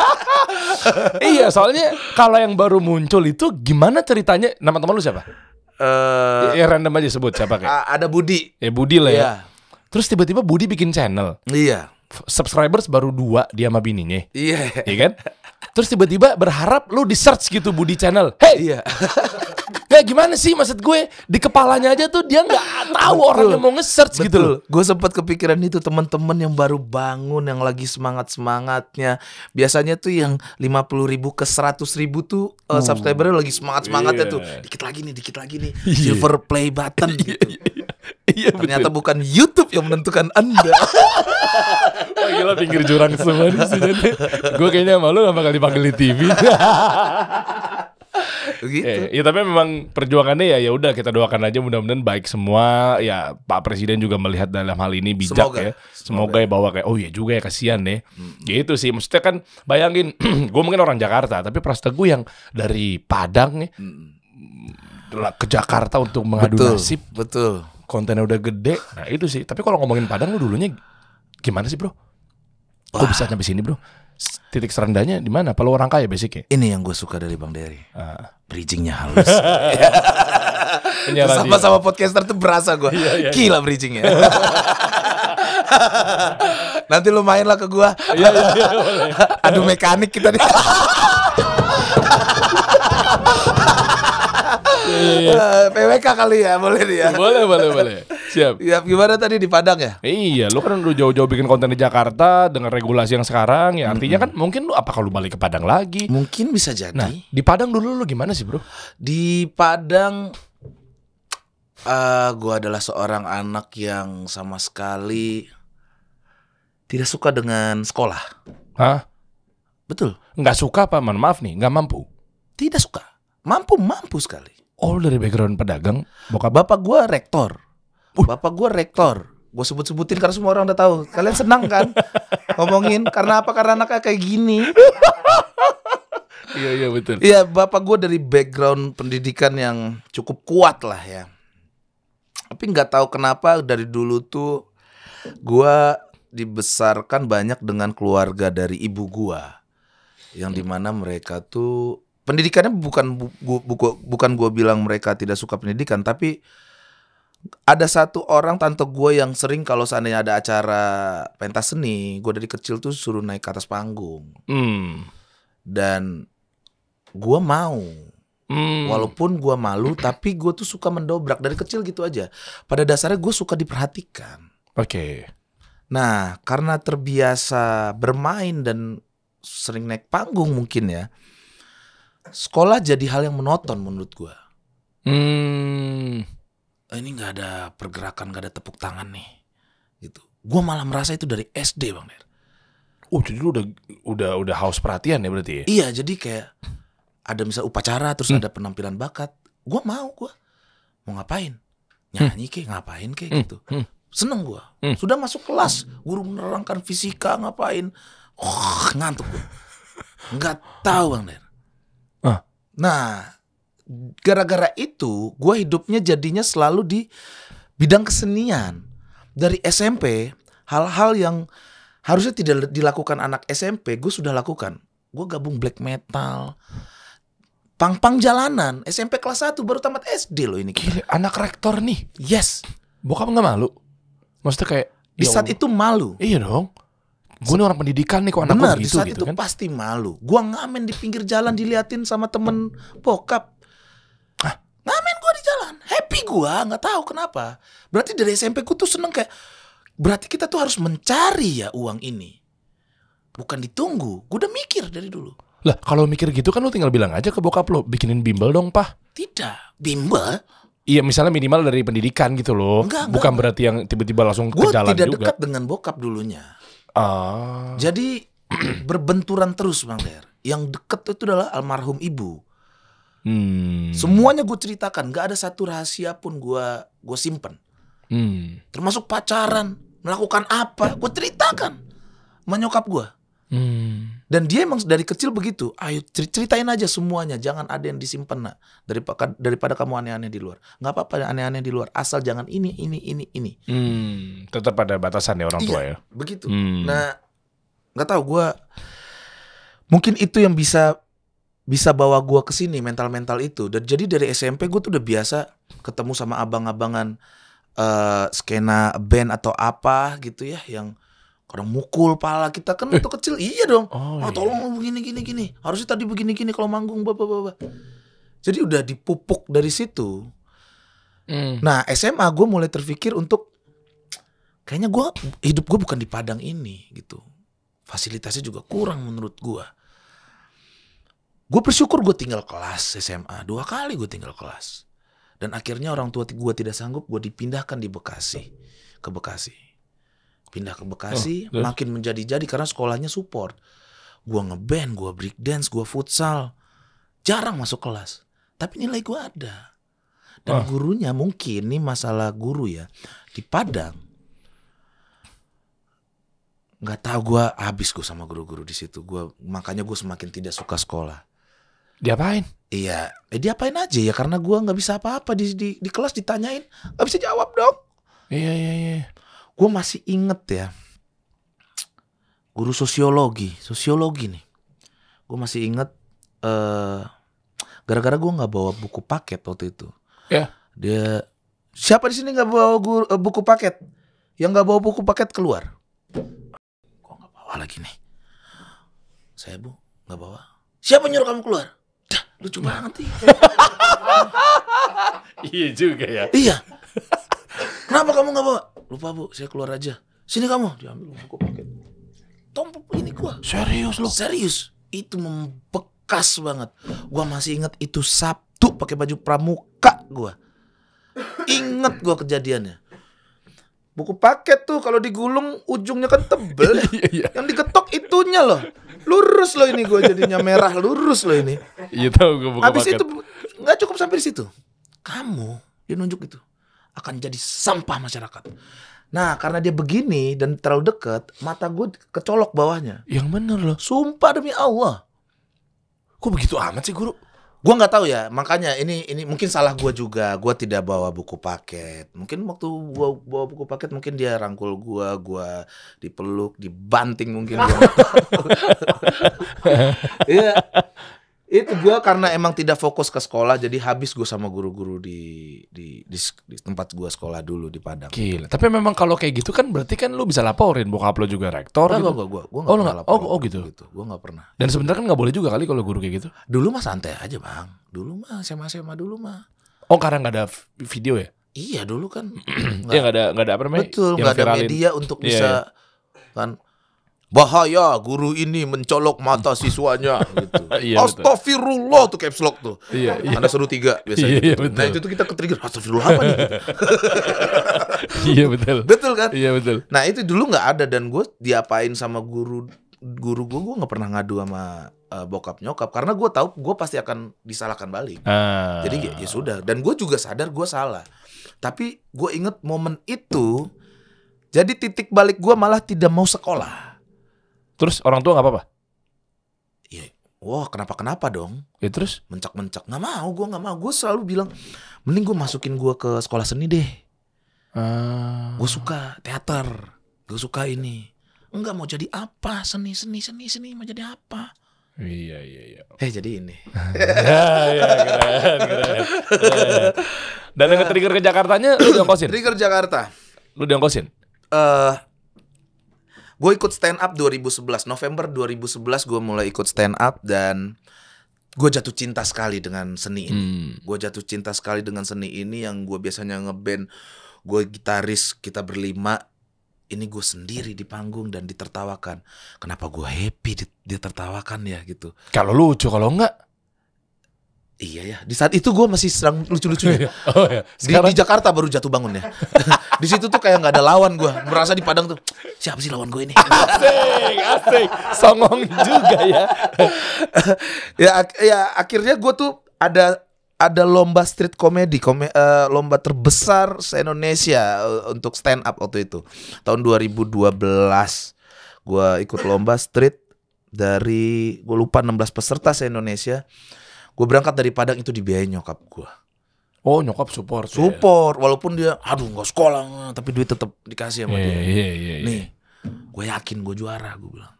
iya, soalnya kalau yang baru muncul itu gimana ceritanya? Nama teman lu siapa? Eh, uh, ya, random aja sebut siapa kayak. Ada Budi. Ya Budi lah ya. Yeah. Terus tiba-tiba Budi bikin channel. Iya. Subscribers baru dua dia sama bininya. Iya. Iya kan? terus tiba-tiba berharap lu di search gitu Budi Channel. Hey. Iya. Kayak gimana sih maksud gue di kepalanya aja tuh dia nggak tahu orang yang mau nge-search gitu loh. Gue sempat kepikiran itu teman-teman yang baru bangun yang lagi semangat-semangatnya. Biasanya tuh yang lima puluh ribu ke seratus ribu tuh uh, subscribernya lagi semangat-semangatnya yeah. tuh. Dikit lagi nih, dikit lagi nih. Yeah. Silver play button iya, gitu. Iya, iya Ternyata bukan YouTube yang menentukan Anda. Gila pinggir jurang semua di sini. Gue kayaknya malu gak bakal dipanggil di TV. gitu. Ya, ya tapi memang perjuangannya ya ya udah kita doakan aja mudah-mudahan baik semua ya Pak Presiden juga melihat dalam hal ini bijak semoga, ya. Semoga, semoga ya bahwa kayak oh ya juga ya kasihan ya. Hmm. Gitu sih maksudnya kan bayangin gue mungkin orang Jakarta tapi prasta gue yang dari Padang ya hmm. ke Jakarta untuk mengadu betul, nasib. Betul. Kontennya udah gede. Nah itu sih. Tapi kalau ngomongin Padang lu dulunya gimana sih bro? Wah. Kok bisa sampai sini bro? Titik serendahnya di mana? Palu orang kaya basicnya. Ini yang gue suka dari Bang Dery. Uh. Ah. Bridgingnya halus. Sama-sama podcaster tuh berasa gue. Iya, iya, Gila iya. bridgingnya. Nanti lu mainlah ke gue. Iya, iya, iya, Aduh mekanik kita nih. Iya, iya. PWK kali ya boleh dia. Ya. Boleh boleh boleh. Siap. Ya, Gimana tadi di Padang ya? Iya, lu kan udah jauh-jauh bikin konten di Jakarta dengan regulasi yang sekarang ya. Artinya mm -hmm. kan mungkin lu apa kalau balik ke Padang lagi? Mungkin bisa jadi. Nah, di Padang dulu lu gimana sih, Bro? Di Padang uh, gua adalah seorang anak yang sama sekali tidak suka dengan sekolah. Hah? Betul. Nggak suka apa? Mohon maaf nih, nggak mampu. Tidak suka. Mampu, mampu sekali. Oh, dari background pedagang, bokap bapak gua rektor. Bapak gue rektor. Gue sebut-sebutin karena semua orang udah tahu. Kalian senang kan ngomongin karena apa? Karena anaknya kayak gini. Iya iya betul. Iya bapak gue dari background pendidikan yang cukup kuat lah ya. Tapi nggak tahu kenapa dari dulu tuh gue dibesarkan banyak dengan keluarga dari ibu gue, yang dimana mereka tuh pendidikannya bukan bu, bu, bu, bukan gue bilang mereka tidak suka pendidikan, tapi ada satu orang tante gue yang sering kalau seandainya ada acara pentas seni, gue dari kecil tuh suruh naik ke atas panggung. Hmm. Dan gue mau. Hmm. Walaupun gue malu, tapi gue tuh suka mendobrak dari kecil gitu aja. Pada dasarnya gue suka diperhatikan. Oke. Okay. Nah, karena terbiasa bermain dan sering naik panggung mungkin ya, sekolah jadi hal yang menonton menurut gue. Hmm Eh, ini nggak ada pergerakan nggak ada tepuk tangan nih gitu gue malah merasa itu dari SD bang Der oh jadi lu udah udah udah haus perhatian ya berarti ya? iya jadi kayak ada misal upacara terus hmm. ada penampilan bakat gue mau gue mau ngapain nyanyi hmm. ke ngapain ke hmm. gitu hmm. seneng gue hmm. sudah masuk kelas guru menerangkan fisika ngapain oh, ngantuk gue nggak tahu bang der ah. nah gara-gara itu gue hidupnya jadinya selalu di bidang kesenian dari SMP hal-hal yang harusnya tidak dilakukan anak SMP gue sudah lakukan gue gabung black metal pang-pang jalanan SMP kelas 1 baru tamat SD loh ini Gila, anak rektor nih yes bokap nggak malu maksudnya kayak di ya saat itu malu iya dong gue nih orang pendidikan nih kok anak bener, gitu, di saat gitu itu kan? pasti malu gue ngamen di pinggir jalan diliatin sama temen bokap happy gua nggak tahu kenapa berarti dari SMP ku tuh seneng kayak berarti kita tuh harus mencari ya uang ini bukan ditunggu gua udah mikir dari dulu lah kalau mikir gitu kan lu tinggal bilang aja ke bokap lo bikinin bimbel dong pah tidak bimbel Iya misalnya minimal dari pendidikan gitu loh enggak, Bukan berarti yang tiba-tiba langsung gua ke jalan juga Gue tidak dekat dengan bokap dulunya Ah. Jadi berbenturan terus Bang Der. Yang deket itu adalah almarhum ibu. Hmm. Semuanya gue ceritakan, gak ada satu rahasia pun gue gue simpen. Hmm. Termasuk pacaran, melakukan apa, gue ceritakan. Menyokap gue. Hmm. Dan dia emang dari kecil begitu. Ayo ceritain aja semuanya, jangan ada yang disimpan nak. Daripada daripada kamu aneh-aneh di luar. Gak apa-apa aneh-aneh di luar, asal jangan ini ini ini ini. Hmm. Tetap ada batasan ya orang iya, tua ya. Begitu. Hmm. Nah, nggak tahu gue. Mungkin itu yang bisa bisa bawa gua ke sini mental-mental itu. Dan jadi dari SMP gua tuh udah biasa ketemu sama abang-abangan uh, skena band atau apa gitu ya yang kadang mukul pala kita kan eh. kecil iya dong oh, oh tolong iya. begini gini gini harusnya tadi begini gini kalau manggung bapak bapak jadi udah dipupuk dari situ mm. nah SMA gue mulai terpikir untuk kayaknya gue hidup gue bukan di Padang ini gitu fasilitasnya juga kurang menurut gue Gue bersyukur gue tinggal kelas SMA. Dua kali gue tinggal kelas. Dan akhirnya orang tua gue tidak sanggup, gue dipindahkan di Bekasi. Ke Bekasi. Pindah ke Bekasi, oh, makin menjadi-jadi karena sekolahnya support. Gue ngeband, gue break dance, gue futsal. Jarang masuk kelas. Tapi nilai gue ada. Dan oh. gurunya mungkin, ini masalah guru ya. Di Padang, nggak tahu gue habis gue sama guru-guru di situ. Gue makanya gue semakin tidak suka sekolah Diapain? Iya, eh, diapain aja ya karena gua nggak bisa apa-apa di, di di kelas ditanyain nggak bisa jawab dong. Iya iya iya. Gua masih inget ya guru sosiologi, sosiologi nih. Gua masih inget gara eh, gara-gara gua nggak bawa buku paket waktu itu. Ya. Yeah. Dia siapa di sini nggak bawa guru, uh, buku paket? Yang nggak bawa buku paket keluar. Kok nggak bawa lagi nih? Saya bu nggak bawa. Siapa nyuruh kamu keluar? lucu banget sih. iya juga ya. Iya. Kenapa kamu nggak bawa? Lupa bu, saya keluar aja. Sini kamu, diambil aku pakai. Tompok ini gua. Serius lo? Serius. Itu membekas banget. Gua masih ingat itu Sabtu pakai baju pramuka gua. Ingat gua kejadiannya. Buku paket tuh kalau digulung ujungnya kan tebel. Iya, iya. yang diketok itunya loh lurus loh ini gue jadinya merah lurus loh ini iya tahu gue buka habis itu nggak cukup sampai di situ kamu dia nunjuk itu akan jadi sampah masyarakat nah karena dia begini dan terlalu deket mata gue kecolok bawahnya yang bener loh sumpah demi Allah kok begitu amat sih guru Gua nggak tahu ya, makanya ini ini mungkin salah gua juga. Gua tidak bawa buku paket. Mungkin waktu gua bawa buku paket mungkin dia rangkul gua, gua dipeluk, dibanting mungkin Iya itu gue karena emang tidak fokus ke sekolah jadi habis gue sama guru-guru di, di di di tempat gue sekolah dulu di Padang. Gila. Tapi memang kalau kayak gitu kan berarti kan lu bisa laporin bokap lo juga rektor. Enggak, gitu. gue gue gue oh, pernah lapor. Oh, oh gitu. gitu. Gue nggak pernah. Dan sebenarnya kan nggak boleh juga kali kalau guru kayak gitu. Dulu mah santai aja bang. Dulu mah sama sama dulu mah. Oh karena nggak ada video ya? Iya dulu kan. Iya nggak ada nggak ada apa namanya? Betul nggak ada media untuk iya, bisa yeah, yeah. kan bahaya guru ini mencolok mata siswanya iya, gitu. iya, Astagfirullah tuh caps lock tuh. Iya, iya. Anda seru tiga biasanya. Iya, iya, betul. Nah itu tuh kita ketrigger Astagfirullah apa nih? iya betul. Betul kan? Iya betul. Nah itu dulu nggak ada dan gue diapain sama guru guru gue gue nggak pernah ngadu sama uh, bokap nyokap karena gue tahu gue pasti akan disalahkan balik. Ah. Jadi ya, ya sudah dan gue juga sadar gue salah. Tapi gue inget momen itu jadi titik balik gue malah tidak mau sekolah. Terus orang tua nggak apa-apa? Iya. Wah kenapa kenapa dong? Ya terus? Mencak mencak nggak mau, gue nggak mau. Gue selalu bilang mending gue masukin gue ke sekolah seni deh. Uh... Ah. Gue suka teater, gue suka ini. Enggak mau jadi apa? Seni seni seni seni mau jadi apa? Iya iya iya. Eh jadi ini. ya ya keren keren. Dan yang iya. trigger ke Jakarta nya lu diongkosin? Trigger Jakarta. Lu diongkosin? Eh uh, gue ikut stand up 2011 November 2011 gue mulai ikut stand up dan gue jatuh cinta sekali dengan seni ini hmm. gue jatuh cinta sekali dengan seni ini yang gue biasanya ngeband gue gitaris kita berlima ini gue sendiri di panggung dan ditertawakan kenapa gue happy ditertawakan ya gitu kalau lucu kalau enggak Iya ya, di saat itu gue masih serang lucu-lucunya. Iya, oh, iya. Sekarang... di, di Jakarta baru jatuh bangun ya. di situ tuh kayak nggak ada lawan gue, merasa di Padang tuh siapa sih lawan gue ini? asik, asik, songong juga ya. ya, ak ya akhirnya gue tuh ada ada lomba street comedy, kom uh, eh, lomba terbesar se Indonesia eh, untuk stand up waktu itu tahun 2012. Gue ikut lomba street dari gue lupa 16 peserta se Indonesia Gue berangkat dari Padang itu dibiayain nyokap gue. Oh nyokap support. Ya? Support, ya. walaupun dia, aduh nggak sekolah, tapi duit tetap dikasih sama yeah, dia. Yeah, yeah, iya. Nih, gue yakin gue juara, gue bilang.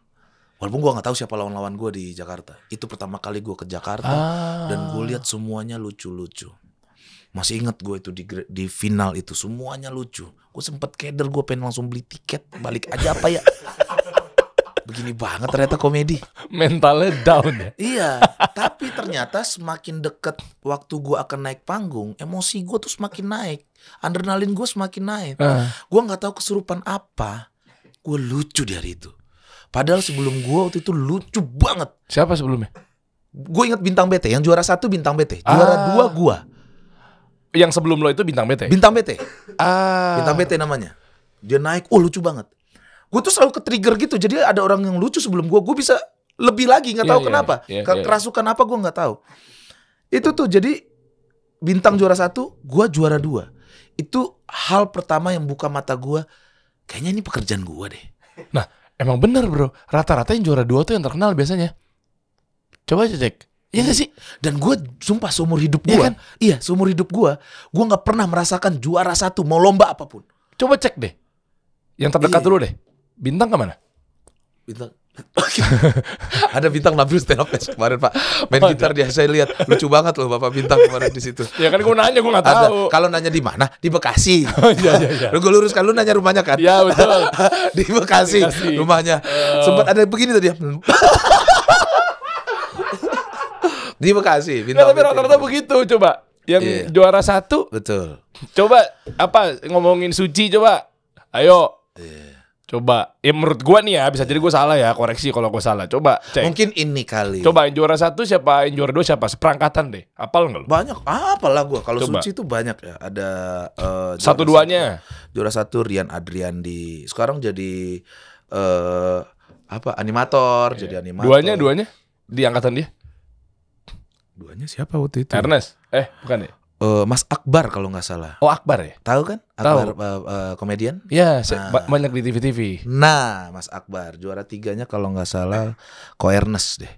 Walaupun gue nggak tahu siapa lawan-lawan gue di Jakarta. Itu pertama kali gue ke Jakarta ah. dan gue lihat semuanya lucu-lucu. Masih inget gue itu di, di final itu semuanya lucu. Gue sempet keder gue pengen langsung beli tiket balik aja apa ya begini banget ternyata komedi. Mentalnya down ya. iya, tapi ternyata semakin deket waktu gue akan naik panggung, emosi gue tuh semakin naik, adrenalin gue semakin naik. Uh. Ah. Gue nggak tahu kesurupan apa, gue lucu dari itu. Padahal sebelum gue waktu itu lucu banget. Siapa sebelumnya? Gue ingat bintang BT, yang juara satu bintang BT, juara uh. dua gue. Yang sebelum lo itu bintang BT? Bintang BT. Ah. Bintang BT namanya. Dia naik, oh lucu banget gue tuh selalu ke trigger gitu jadi ada orang yang lucu sebelum gue gue bisa lebih lagi nggak iya, tahu yeah, kenapa yeah, yeah, yeah, kerasukan apa gue nggak tahu itu tuh jadi bintang juara satu gue juara dua itu hal pertama yang buka mata gue kayaknya ini pekerjaan gue deh nah emang bener bro rata-rata yang juara dua tuh yang terkenal biasanya coba aja cek Iya gak sih? Dan gue sumpah seumur hidup gue, Iya kan? iya seumur hidup gue, gue nggak pernah merasakan juara satu mau lomba apapun. Coba cek deh, yang terdekat iya. iya. dulu deh. Bintang kemana? Bintang ada bintang Nabil stand up kemarin pak main gitar dia saya lihat lucu banget loh bapak bintang kemarin di situ ya kan gue nanya gue nggak tahu kalau nanya di mana di Bekasi oh, iya, iya, iya. lu gue luruskan lu nanya rumahnya kan ya betul di Bekasi, rumahnya uh... Eh. sempat ada begini tadi di Bekasi ya, bintang nah, tapi rata-rata begitu coba yang yeah. juara satu betul coba apa ngomongin Suci coba ayo yeah. Coba, ya menurut gua nih ya, bisa jadi gua salah ya, koreksi kalau gua salah. Coba cek. Mungkin ini kali. Coba yang juara satu siapa, yang juara dua siapa, seperangkatan deh. Apal nggak lu? Banyak, apalah gua. Kalau suci itu banyak ya, ada eh, uh, satu duanya. Satu, juara satu Rian Adrian di Sekarang jadi uh, apa animator, yeah. jadi animator. Duanya, duanya di angkatan dia. Duanya siapa waktu itu? Ernest. Eh, bukan ya? uh, Mas Akbar kalau nggak salah. Oh Akbar ya? Tahu kan? Akbar Tau. Uh, eh, uh, eh, komedian? Iya, nah. banyak di TV-TV. Nah, Mas Akbar juara tiganya kalau nggak salah Koernes deh.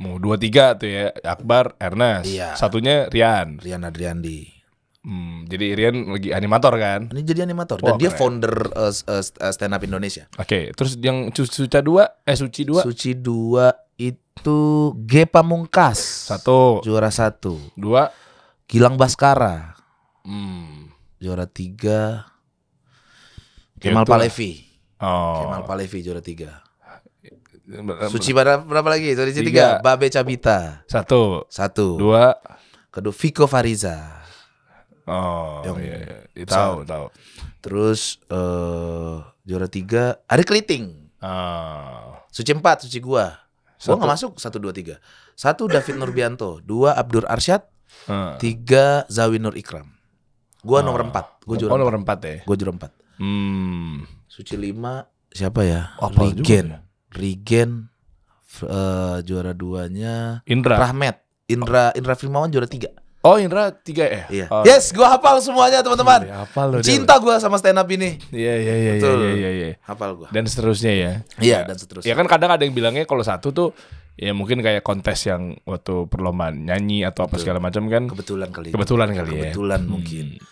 Mau dua tiga tuh ya Akbar, Ernest. Iya. Satunya Rian. Rian Adriandi. Hmm, jadi Rian lagi animator kan? Ini jadi animator dan dia founder uh, uh, stand up Indonesia. Oke, okay, terus yang Suci dua, eh Suci dua. Suci dua itu G Pamungkas. Satu. Juara satu. Dua. Gilang Baskara. Hmm. Juara tiga. Kemal gitu. Palevi. Oh. Kemal Palevi juara tiga. Suci berapa, berapa lagi? Suci tiga. tiga. Babe Cabita. Satu. Satu. Dua. Kedua Fiko Fariza. Oh, yang iya, iya. iya tahu tahu. Terus uh, juara tiga ada Keliting. Oh. Suci empat, suci gua. Gua nggak masuk satu dua tiga. Satu David Nurbianto, dua Abdur Arsyad, Tiga Zawi Nur Ikram. Gua oh. nomor empat. Gua oh, juara. Oh, nomor empat ya. Gua juara empat. Hmm. Suci lima siapa ya? Oh, Rigen. Juga. Rigen uh, juara duanya. Indra. Rahmat. Indra Indra Firmawan juara tiga. Oh Indra tiga ya? Iya. Oh. Yes, gua hafal semuanya teman-teman. Ya, hafal loh. Cinta gua sama stand up ini. Iya iya iya iya, iya iya iya. Hafal gua, Dan seterusnya ya. Iya dan seterusnya. Ya kan kadang ada yang bilangnya kalau satu tuh ya mungkin kayak kontes yang waktu perlombaan nyanyi atau apa segala macam kan kebetulan kali kebetulan ya. kali kebetulan ya. mungkin hmm.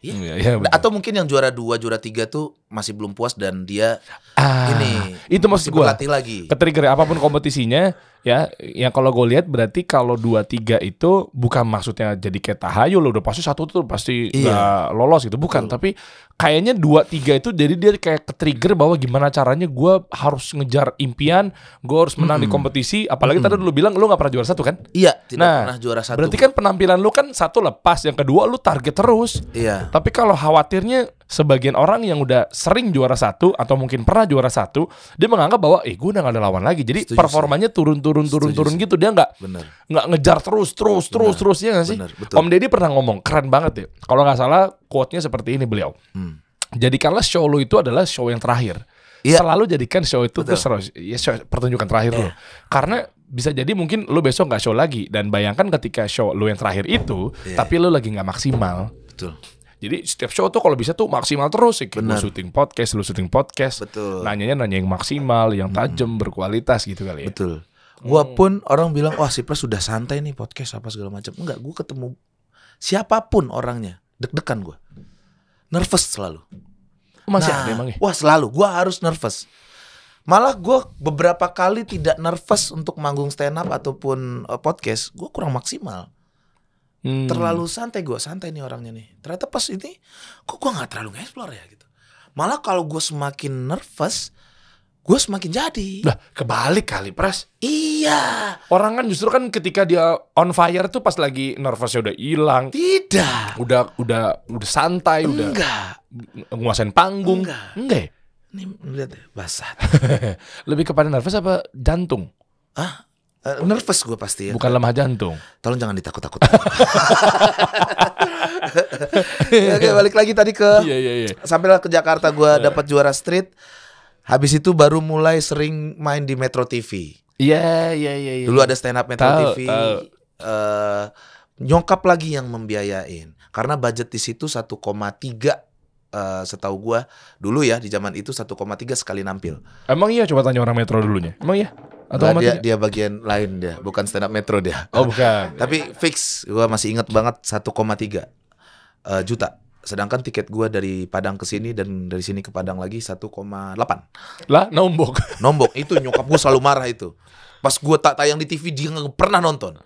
Ya. Ya, ya, atau mungkin yang juara dua juara tiga tuh masih belum puas dan dia ah, ini itu masih gue lagi ketrigger apapun kompetisinya ya yang kalau gue lihat berarti kalau dua tiga itu bukan maksudnya jadi kayak lo udah pasti satu tuh pasti iya. lolos gitu bukan Betul. tapi kayaknya dua tiga itu jadi dia kayak ke trigger bahwa gimana caranya gue harus ngejar impian gue harus menang mm -hmm. di kompetisi apalagi mm -hmm. tadi lu bilang lu nggak pernah juara satu kan iya tidak nah, pernah juara satu berarti kan penampilan lu kan satu lepas yang kedua lu target terus iya tapi kalau khawatirnya sebagian orang yang udah sering juara satu atau mungkin pernah juara satu, dia menganggap bahwa eh gue udah gak ada lawan lagi. Jadi Setuju performanya turun-turun turun-turun gitu dia nggak nggak ngejar terus terus Bener. terus terus ya gak sih? Bener, Om Deddy pernah ngomong keren banget ya. Kalau nggak salah quote-nya seperti ini beliau. Hmm. Jadikanlah show lo itu adalah show yang terakhir. ya. Selalu jadikan show itu terus tuh seru, ya show, pertunjukan terakhir ya. lo. Karena bisa jadi mungkin lo besok nggak show lagi dan bayangkan ketika show lo yang terakhir itu, yeah. tapi lo lagi nggak maksimal. Jadi setiap show tuh kalau bisa tuh maksimal terus sih. Lu syuting podcast, lu syuting podcast. Betul. Nanyanya nanya yang maksimal, yang hmm. tajam, hmm. berkualitas gitu kali ya. Betul. Hmm. Gua pun orang bilang wah si Pras sudah santai nih podcast apa segala macam. Enggak, gua ketemu siapapun orangnya, deg-degan gua. Nervous selalu. Masih nah, ada emangnya? Wah, selalu gua harus nervous. Malah gue beberapa kali tidak nervous untuk manggung stand up ataupun eh, podcast. Gue kurang maksimal. Hmm. Terlalu santai gue, santai nih orangnya nih. Ternyata pas ini, kok gue nggak terlalu nge-explore ya gitu. Malah kalau gue semakin nervous, gue semakin jadi. Lah, kebalik kali, Pres. Iya. Orang kan justru kan ketika dia on fire tuh pas lagi nervousnya udah hilang. Tidak. Udah udah udah santai, Enggak. udah nguasain panggung. Enggak. Enggak. Ini ya? lihat basah. Lebih kepada nervous apa jantung? Ah, Uh, nervous gue pasti ya. Bukan lemah jantung. Tolong jangan ditakut-takut. Oke balik lagi tadi ke iya, iya, iya. sampailah ke Jakarta gue iya. dapat juara street. Habis itu baru mulai sering main di Metro TV. Iya iya iya. iya. Dulu ada stand up Metro tau, TV. Tau. Uh, eh, nyokap lagi yang membiayain karena budget di situ 1,3 Uh, eh, setahu gua dulu ya di zaman itu 1,3 sekali nampil. Emang iya coba tanya orang metro dulunya. Emang iya? Atau nah, dia dia bagian lain dia, bukan stand up metro dia. Oh, bukan. Tapi fix gua masih ingat banget 1,3 uh, eh, juta. Sedangkan tiket gua dari Padang ke sini dan dari sini ke Padang lagi 1,8. Lah, nombok. Nombok itu nyokap gua selalu marah itu. Pas gua tak tayang di TV dia nggak pernah nonton.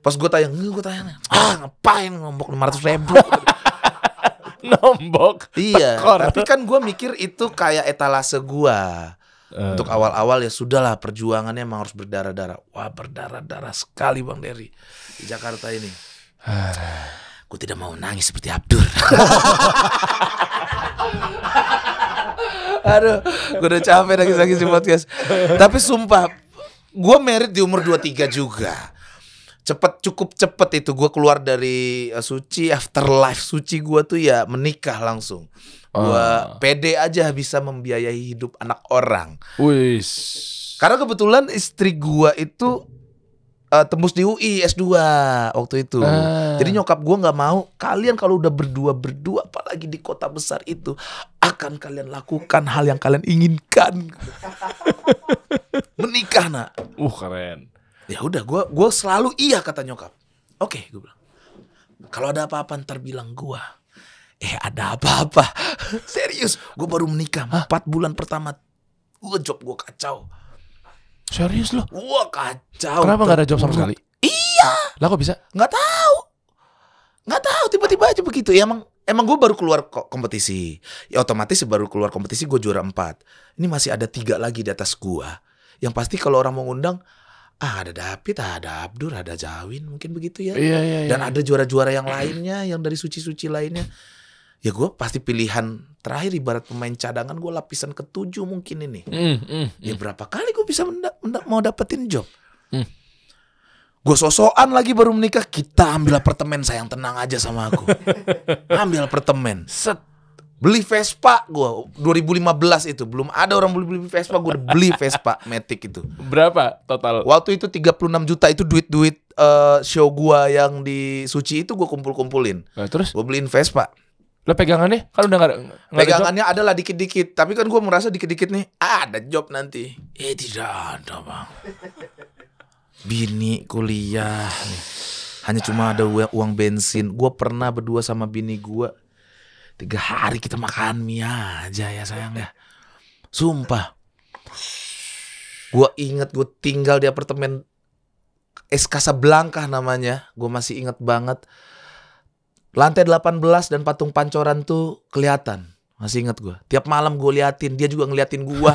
Pas gua tayang, gua tayang. Ah, ngapain nombok 500 ribu? nombok. Iya. Tekor. Tapi kan gue mikir itu kayak etalase gue. Uh. Untuk awal-awal ya sudahlah perjuangannya emang harus berdarah-darah. Wah berdarah-darah sekali Bang Derry di Jakarta ini. Aku tidak mau nangis seperti Abdur. Aduh, gue udah capek nangis-nangis di podcast. Tapi sumpah, gue merit di umur 23 juga cepet cukup cepet itu gue keluar dari uh, suci afterlife suci gue tuh ya menikah langsung Gua uh. pede aja bisa membiayai hidup anak orang. Wis. Karena kebetulan istri gua itu uh, tembus di UI S2 waktu itu. Uh. Jadi nyokap gua nggak mau kalian kalau udah berdua-berdua apalagi di kota besar itu akan kalian lakukan hal yang kalian inginkan. Menikah, Nak. Uh, keren. Ya udah gua gua selalu iya kata nyokap. Oke, okay, gua bilang. Kalau ada apa-apa ntar bilang gua eh ada apa-apa serius gue baru menikah empat bulan pertama gue job gue kacau serius lo gue kacau kenapa nggak ada job sama sekali iya lah kok bisa nggak tahu nggak tahu tiba-tiba aja begitu ya emang emang gue baru keluar kompetisi ya otomatis baru keluar kompetisi gue juara empat ini masih ada tiga lagi di atas gue yang pasti kalau orang mau ngundang ah ada David, ada Abdur, ada Jawin mungkin begitu ya. Iya, iya, iya. Dan ada juara-juara yang lainnya, yang dari suci-suci lainnya ya gue pasti pilihan terakhir ibarat pemain cadangan gue lapisan ketujuh mungkin ini mm, mm, ya berapa kali gue bisa menda- menda- mau dapetin job mm. gue sosokan lagi baru menikah kita ambil apartemen sayang tenang aja sama aku ambil apartemen set beli Vespa gue 2015 itu belum ada orang beli beli Vespa gue beli Vespa Matic itu berapa total waktu itu 36 juta itu duit duit uh, eh, show gue yang di Suci itu gue kumpul kumpulin nah, terus gue beliin Vespa lah pegangannya kan udah gak gak Pegangannya ada lah dikit-dikit Tapi kan gue merasa dikit-dikit nih Ada job nanti Eh tidak ada bang Bini kuliah nih Hanya cuma ada uang bensin Gue pernah berdua sama bini gue Tiga hari kita makan mie aja ya sayang ya Sumpah Gue inget gue tinggal di apartemen SK Blanka namanya Gue masih inget banget Lantai 18 dan patung pancoran tuh kelihatan. Masih inget gue. Tiap malam gue liatin, dia juga ngeliatin gue.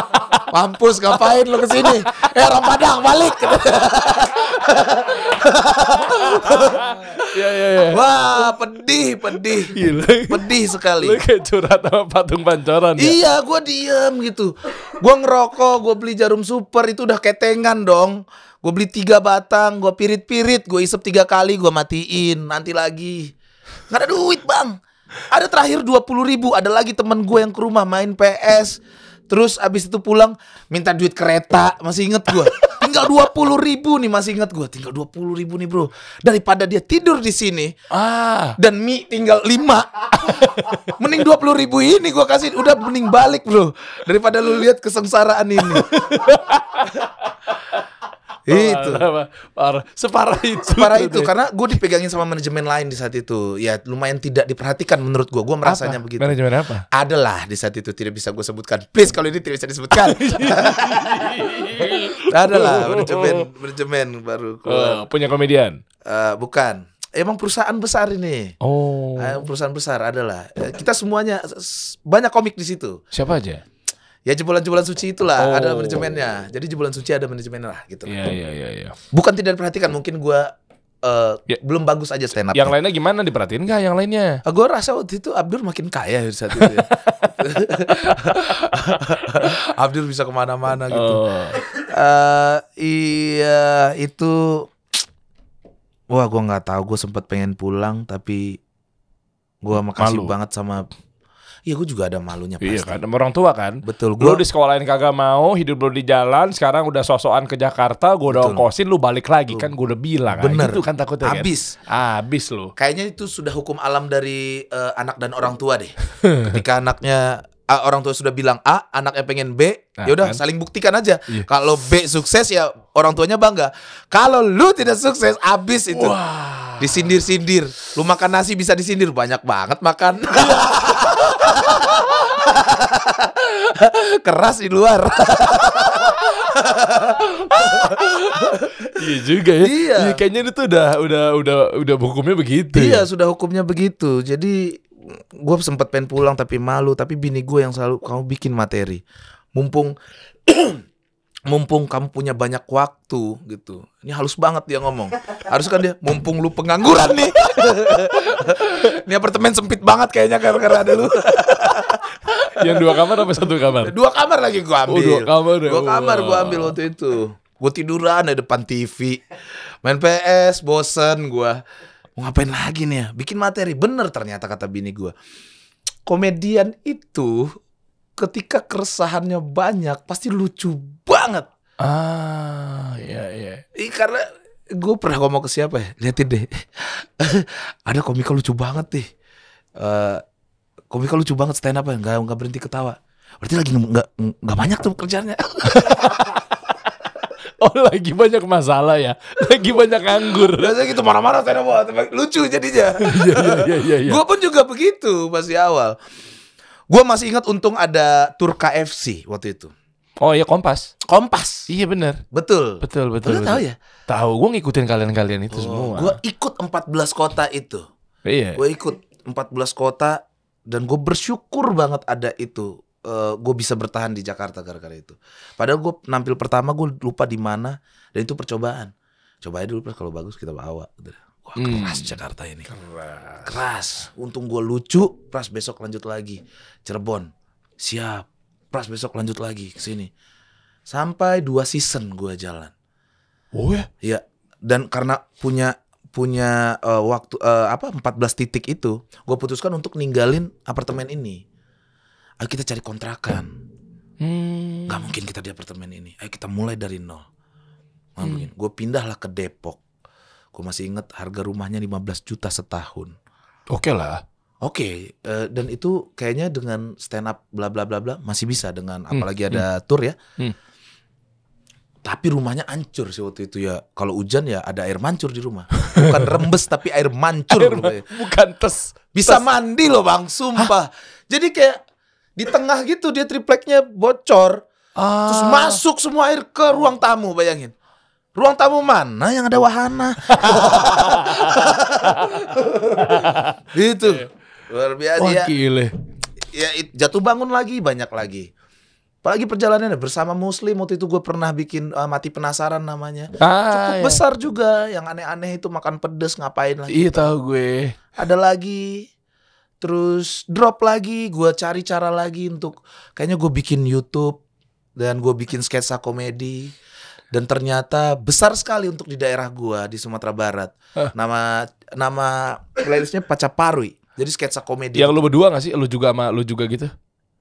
Mampus ngapain lo kesini? Eh Ramadang balik. ya, ya, ya. Wah pedih pedih Gila. pedih sekali. Lu kayak curhat sama patung pancoran. Ya? Iya gue diem gitu. Gue ngerokok, gue beli jarum super itu udah ketengan dong. Gue beli tiga batang, gue pirit-pirit, gue isep tiga kali, gue matiin, nanti lagi. Gak ada duit bang. Ada terakhir dua puluh ribu, ada lagi temen gue yang ke rumah main PS. Terus abis itu pulang minta duit kereta, masih inget gue. Tinggal dua puluh ribu nih, masih inget gue. Tinggal dua puluh ribu nih bro. Daripada dia tidur di sini, ah. dan mie tinggal 5. mending puluh ribu ini gue kasih, udah mending balik bro. Daripada lu lihat kesengsaraan ini. itu parah separah itu separah itu karena gue dipegangin sama manajemen lain di saat itu ya lumayan tidak diperhatikan menurut gue gue merasanya apa? begitu manajemen apa adalah di saat itu tidak bisa gue sebutkan please kalau ini tidak bisa disebutkan adalah manajemen manajemen baru Uh, punya komedian uh, bukan emang perusahaan besar ini. Oh. Eh, perusahaan besar adalah eh, kita semuanya banyak komik di situ. Siapa aja? ya jebolan-jebolan suci itulah oh. ada manajemennya. Jadi jebolan suci ada manajemennya lah gitu. Iya iya iya. Ya. Bukan tidak diperhatikan, mungkin gue uh, ya. belum bagus aja stand up. Yang lainnya gimana diperhatiin gak? yang lainnya? Uh, ah, gue rasa waktu itu Abdur makin kaya di ya saat itu. Ya. Abdur bisa kemana-mana gitu. Oh. Uh, iya itu. Wah gue nggak tahu. Gue sempat pengen pulang tapi gue makasih Malu. banget sama Iya gue juga ada malunya iya pasti. Iya kan, sama orang tua kan. Betul. Gua... Lu di sekolah yang kagak mau, hidup lu di jalan, sekarang udah sosokan ke Jakarta, gue udah ongkosin, lu balik lagi Betul. kan gue udah bilang. Ah, Bener. Itu kan takutnya kan? Abis. Kan? Abis lu. Kayaknya itu sudah hukum alam dari uh, anak dan orang tua deh. Ketika anaknya A, ah, orang tua sudah bilang A, anaknya pengen B, nah, ya udah kan? saling buktikan aja. Iya. Kalau B sukses ya orang tuanya bangga. Kalau lu tidak sukses abis itu. Wow. Disindir-sindir. Lu makan nasi bisa disindir banyak banget makan. Iya. Keras di luar. iya juga ya. Iya. Ya, kayaknya itu udah udah udah udah hukumnya begitu. Iya, ya? sudah hukumnya begitu. Jadi gue sempet pengen pulang tapi malu, tapi bini gue yang selalu kamu bikin materi. Mumpung mumpung kamu punya banyak waktu gitu. Ini halus banget dia ngomong. Harus kan dia mumpung lu pengangguran nih. Ini apartemen sempit banget kayaknya karena, karena ada lu. Yang dua kamar apa satu kamar? Dua kamar lagi gua ambil. Oh, dua kamar. Ya? Dua kamar gua ambil waktu itu. Gua tiduran di depan TV. Main PS, bosen gua. Mau ngapain lagi nih ya? Bikin materi. Bener ternyata kata bini gua. Komedian itu ketika keresahannya banyak pasti lucu banget. Ah, iya iya. Ih, karena gue pernah ngomong ke siapa ya? Liatin deh. Ada komika lucu banget nih. Uh, eh, komika lucu banget stand up ya, nggak nggak berhenti ketawa. Berarti lagi nggak nggak banyak tuh kerjanya. oh lagi banyak masalah ya, lagi banyak anggur. Biasanya gitu marah-marah saya up lucu jadinya. Iya iya iya. iya, iya. Gue pun juga begitu pas di awal. Gue masih ingat untung ada Tur KFC waktu itu. Oh iya Kompas. Kompas. Iya benar. Betul. Betul betul. Lu tahu ya? Tahu. Gue ngikutin kalian-kalian itu oh, semua. Gue ikut 14 kota itu. Iya. Gue ikut 14 kota dan gue bersyukur banget ada itu. Uh, eh, gue bisa bertahan di Jakarta gara-gara itu. Padahal gue nampil pertama gue lupa di mana dan itu percobaan. Coba aja dulu kalau bagus kita bawa. Gitu. Wah keras hmm. Jakarta ini. Keras. Keras. Untung gue lucu. Pras besok lanjut lagi. Cirebon. Siap. Pras besok lanjut lagi ke sini. Sampai dua season gue jalan. Oh ya? Iya. Dan karena punya punya uh, waktu uh, apa 14 titik itu, gue putuskan untuk ninggalin apartemen ini. Ayo kita cari kontrakan. Hmm. Gak mungkin kita di apartemen ini. Ayo kita mulai dari nol. Gak hmm. mungkin. Gue pindahlah ke Depok. Gue masih inget harga rumahnya 15 juta setahun. Oke okay lah. Oke, okay. uh, eh, dan itu kayaknya dengan stand up bla bla bla bla masih bisa dengan hmm, apalagi ada hmm. tour ya. Hmm. Tapi rumahnya ancur sih waktu itu ya. Kalau hujan ya ada air mancur di rumah. Bukan rembes tapi air mancur. Air, bukan tes. Bisa tes. mandi loh bang, sumpah. Hah? Jadi kayak di tengah gitu dia tripleknya bocor. Ah. Terus masuk semua air ke ruang tamu bayangin. Ruang tamu mana yang ada wahana? itu iya. luar biasa oh, ya. Ya jatuh bangun lagi banyak lagi. Apalagi perjalanannya bersama Muslim waktu itu gue pernah bikin uh, mati penasaran namanya. Ah, Cukup iya. besar juga yang aneh-aneh itu makan pedes ngapain lagi. Iya tahu gue. Ada lagi terus drop lagi gue cari cara lagi untuk kayaknya gue bikin YouTube dan gue bikin sketsa komedi dan ternyata besar sekali untuk di daerah gua di Sumatera Barat. Huh. Nama nama playlistnya Pacaparui. Jadi sketsa komedi. Yang lu berdua gak sih? Lu juga sama lu juga gitu?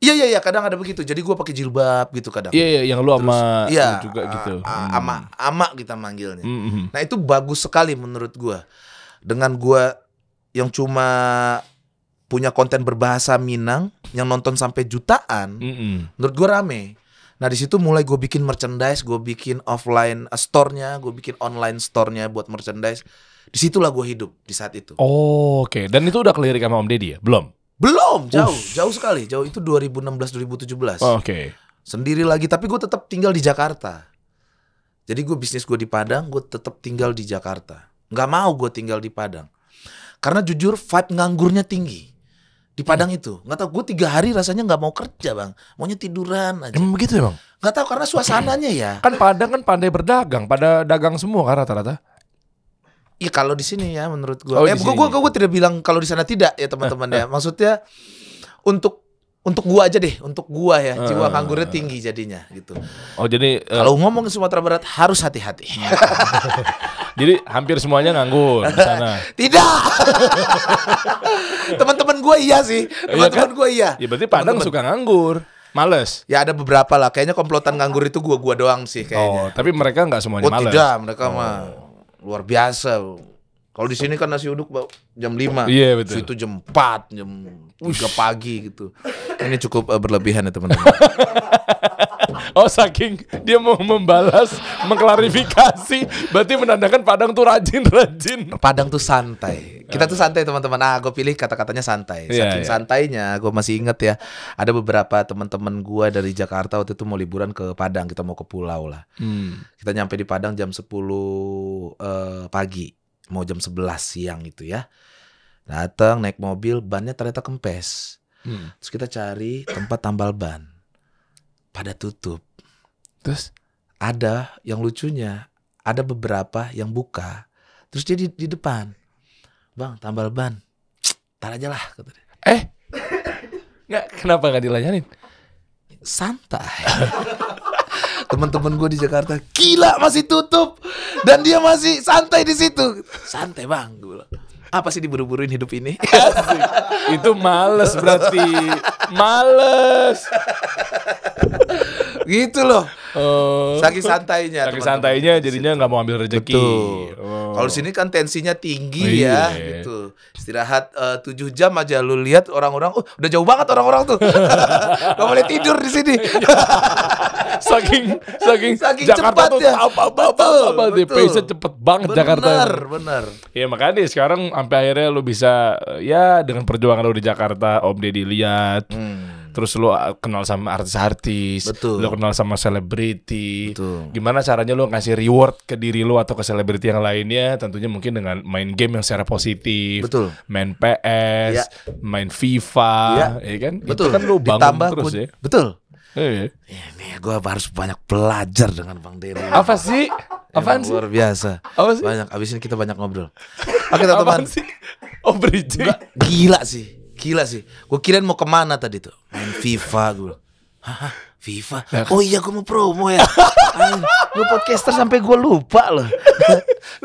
Iya iya iya kadang ada begitu. Jadi gua pakai jilbab gitu kadang. Iya iya yang lu sama iya, lu juga gitu. Hmm. Ama ama kita manggilnya. Mm -hmm. Nah, itu bagus sekali menurut gua. Dengan gua yang cuma punya konten berbahasa Minang yang nonton sampai jutaan, mm -hmm. menurut gua rame. Nah di situ mulai gue bikin merchandise, gue bikin offline eh, store-nya, gue bikin online store-nya buat merchandise. di Disitulah gue hidup di saat itu. Oh, Oke, okay. dan itu udah kelirik sama Om Deddy ya? Belum? Belum, jauh, Uff. jauh sekali. Jauh itu 2016-2017. Oh, Oke. Okay. Sendiri lagi, tapi gue tetap tinggal di Jakarta. Jadi gue bisnis gue di Padang, gue tetap tinggal di Jakarta. Gak mau gue tinggal di Padang. Karena jujur vibe nganggurnya tinggi di Padang itu nggak tahu gue tiga hari rasanya nggak mau kerja bang maunya tiduran aja emang begitu ya bang nggak tahu karena suasananya ya kan Padang kan pandai berdagang pada dagang semua kan rata-rata Iya kalau di sini ya menurut gue. Oh, ya gue gue gue tidak bilang kalau di sana tidak ya teman-teman ya. Eh, eh. Maksudnya untuk untuk gua aja deh, untuk gua ya, eh, jiwa nganggurnya tinggi jadinya gitu. Oh jadi uh, kalau ngomong Sumatera Barat harus hati-hati. Jadi hampir semuanya nganggur di sana. Tidak. Teman-teman gue iya sih. Iya kan? Teman-teman gue iya. Ya berarti Padang suka nganggur. Males. Ya ada beberapa lah. Kayaknya komplotan nganggur itu gue gua doang sih kayaknya. Oh, tapi mereka nggak semuanya oh, males. Tidak, mereka oh. mah luar biasa. Kalau di sini kan nasi uduk jam 5. Iya, betul. Itu jam 4, jam 3 pagi gitu. Ini cukup eh, berlebihan ya, teman-teman. oh, saking dia mau membalas, mengklarifikasi, berarti menandakan Padang tuh rajin-rajin. Padang tuh santai. Kita tuh santai, teman-teman. Ah, gue pilih kata-katanya santai. Iya, saking yeah, yeah. santainya, gue masih inget ya, ada beberapa teman-teman gue dari Jakarta waktu itu mau liburan ke Padang, kita mau ke pulau lah. Hmm. Kita nyampe di Padang jam 10 uh, eh, pagi mau jam 11 siang itu ya datang naik mobil bannya ternyata kempes hmm. terus kita cari tempat tambal ban pada tutup terus ada yang lucunya ada beberapa yang buka terus jadi di, di depan bang tambal ban tar aja lah kata dia eh nggak kenapa nggak dilayanin santai teman-teman gue di Jakarta gila masih tutup dan dia masih santai di situ santai bang gue apa sih diburu-buruin hidup ini? itu males berarti. Males gitu loh. Oh. Saking santainya. Saking teman -teman. santainya jadinya nggak mau ambil rezeki. Oh. Kalau sini kan tensinya tinggi oh, ya, iya. ya gitu. Istirahat eh, uh, 7 jam aja lu lihat orang-orang oh, udah jauh banget orang-orang tuh. gak boleh tidur di sini. saking saking, saking Jakarta tuh ya. apa apa apa, apa, apa, pace cepet banget bener, Jakarta. Bener, bener. Ya makanya sekarang sampai akhirnya lu bisa eh, ya dengan perjuangan lu di Jakarta Om Deddy lihat. Hmm terus lo ah, kenal sama artis-artis, lo kenal sama selebriti. Gimana caranya lo ngasih reward ke diri lo atau ke selebriti yang lainnya? Tentunya mungkin dengan main game yang secara positif, Betul. main PS, ya. main FIFA, ya, ya kan? Betul. Itu kan lu bangun Ditambah terus ya. Betul. Ini iya, iya. ya, gue harus banyak belajar dengan Bang Dery. Apa sih? Apa sih? Luar biasa. Apa sih? Banyak. Abis ini kita banyak ngobrol. Oke teman-teman. Oh Gila sih. Gila sih. Gue kirain mau kemana tadi tuh. Main FIFA gue. Hah, FIFA. Oh iya gue mau promo ya. gue podcaster sampai gue lupa loh.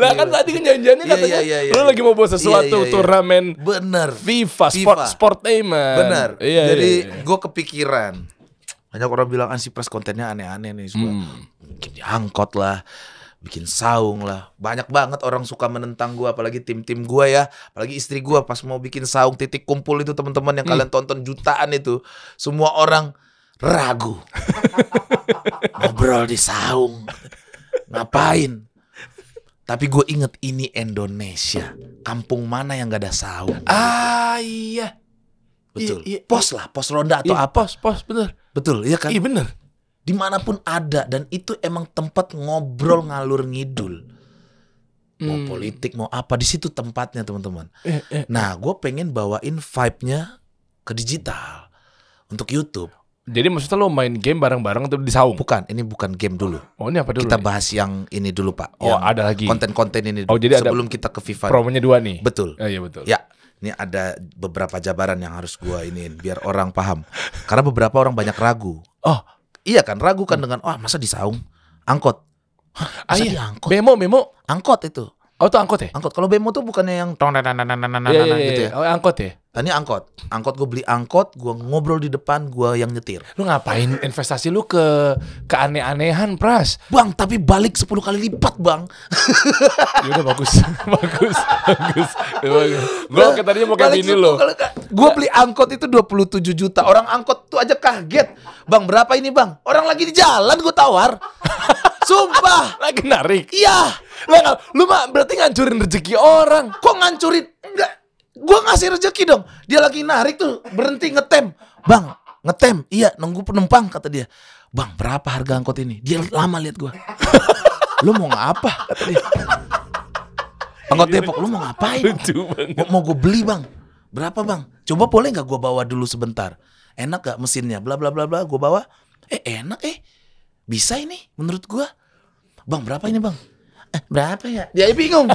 lah kan tadi kan janjiannya iya, katanya iya, iya, iya, lu lagi mau buat sesuatu iya, iya, turnamen. Bener. FIFA, sport, sportainment. Bener. Iya, Jadi gue kepikiran. Banyak orang bilang ansi ah, press kontennya aneh-aneh nih semua. Hmm. Mungkin diangkot lah bikin saung lah. Banyak banget orang suka menentang gua apalagi tim-tim gua ya, apalagi istri gua pas mau bikin saung titik kumpul itu teman-teman yang hmm. kalian tonton jutaan itu, semua orang ragu. Ngobrol di saung. Ngapain? Tapi gue inget ini Indonesia. Kampung mana yang gak ada saung? Ah iya. Betul. Iya, iya. Pos lah, pos ronda atau iya, apa. Pos, pos, bener. Betul, iya kan? Iya bener dimanapun ada dan itu emang tempat ngobrol hmm. ngalur ngidul mau hmm. politik mau apa di situ tempatnya teman-teman eh, eh. nah gue pengen bawain vibe-nya ke digital untuk YouTube jadi maksudnya lo main game bareng-bareng atau di saung? Bukan, ini bukan game dulu. Oh, ini apa dulu? Kita nih? bahas yang ini dulu, Pak. Oh, yang ada lagi. Konten-konten ini Oh, jadi sebelum ada kita ke FIFA. Promonya dua nih. Betul. Oh, iya, betul. Ya, ini ada beberapa jabaran yang harus gua iniin biar orang paham. Karena beberapa orang banyak ragu. Oh, Iya kan, ragu kan hmm. dengan, wah oh, masa di saung? Angkot. Hah, masa ah, iya. di angkot? Memo, memo. Angkot itu. Oh tuh angkot ya? Angkot. Kalau bemo tuh bukannya yang tong nan nan nan nan gitu iya. ya. Oh, angkot ya? Nah, ini angkot. Angkot gue beli angkot, gue ngobrol di depan, gue yang nyetir. Lu ngapain investasi lu ke ke aneh anehan Pras? Bang, tapi balik 10 kali lipat, Bang. ya udah bagus. bagus. bagus. Ya bagus. Gua tadinya mau kayak ini lo. Gue beli angkot itu 27 juta. Orang angkot tuh aja kaget. Bang, berapa ini, Bang? Orang lagi di jalan gue tawar. Sumpah. Lagi narik. Iya. Lu, lu mah berarti ngancurin rezeki orang. Kok ngancurin? Enggak. Gua ngasih rezeki dong. Dia lagi narik tuh, berhenti ngetem. Bang, ngetem. Iya, nunggu penumpang kata dia. Bang, berapa harga angkot ini? Dia lama lihat gue. lu mau ngapa? Kata dia. Angkot Depok, lu mau ngapain? Mau, mau gue beli bang. Berapa bang? Coba boleh nggak gue bawa dulu sebentar? Enak gak mesinnya? Bla bla bla bla. Gue bawa. Eh enak eh bisa ini menurut gua. Bang, berapa ini, Bang? Eh, berapa ya? Dia ya, ya, bingung.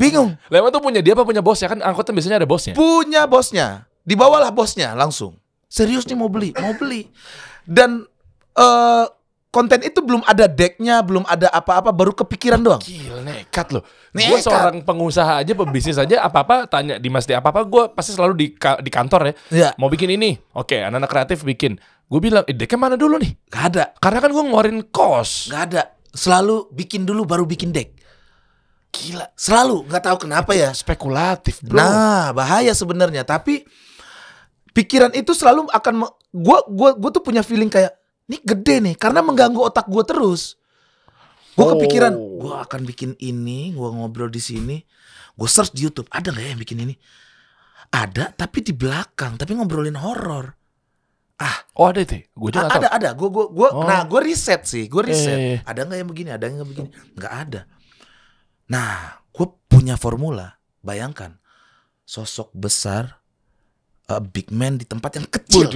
bingung. Lewat tuh punya dia apa punya bos ya? Kan angkutan biasanya ada bosnya. Punya bosnya. Dibawalah bosnya langsung. Serius nih mau beli, mau beli. Dan uh, konten itu belum ada decknya, belum ada apa-apa, baru kepikiran doang. Gila, nekat loh. Gue seorang pengusaha aja, pebisnis aja, apa-apa tanya di mas di apa-apa, gue pasti selalu di, ka di kantor ya. ya. Mau bikin ini, oke, anak-anak kreatif bikin. Gue bilang, eh decknya mana dulu nih? Gak ada. Karena kan gue ngeluarin kos. Gak ada. Selalu bikin dulu baru bikin deck. Gila. Selalu. Gak tahu kenapa ya. Spekulatif bro. Nah bahaya sebenarnya. Tapi pikiran itu selalu akan... Gue gua, gua tuh punya feeling kayak, ini gede nih. Karena mengganggu otak gue terus. Gue oh. kepikiran, gue akan bikin ini, gue ngobrol di sini. Gue search di Youtube, ada gak ya yang bikin ini? Ada, tapi di belakang. Tapi ngobrolin horor ah oh ada itu ya? gue juga ada ada gue gue gue oh. nah gue riset sih gue eh, riset eh, eh. ada nggak yang begini ada nggak begini nggak ada nah gue punya formula bayangkan sosok besar uh, big man di tempat yang kecil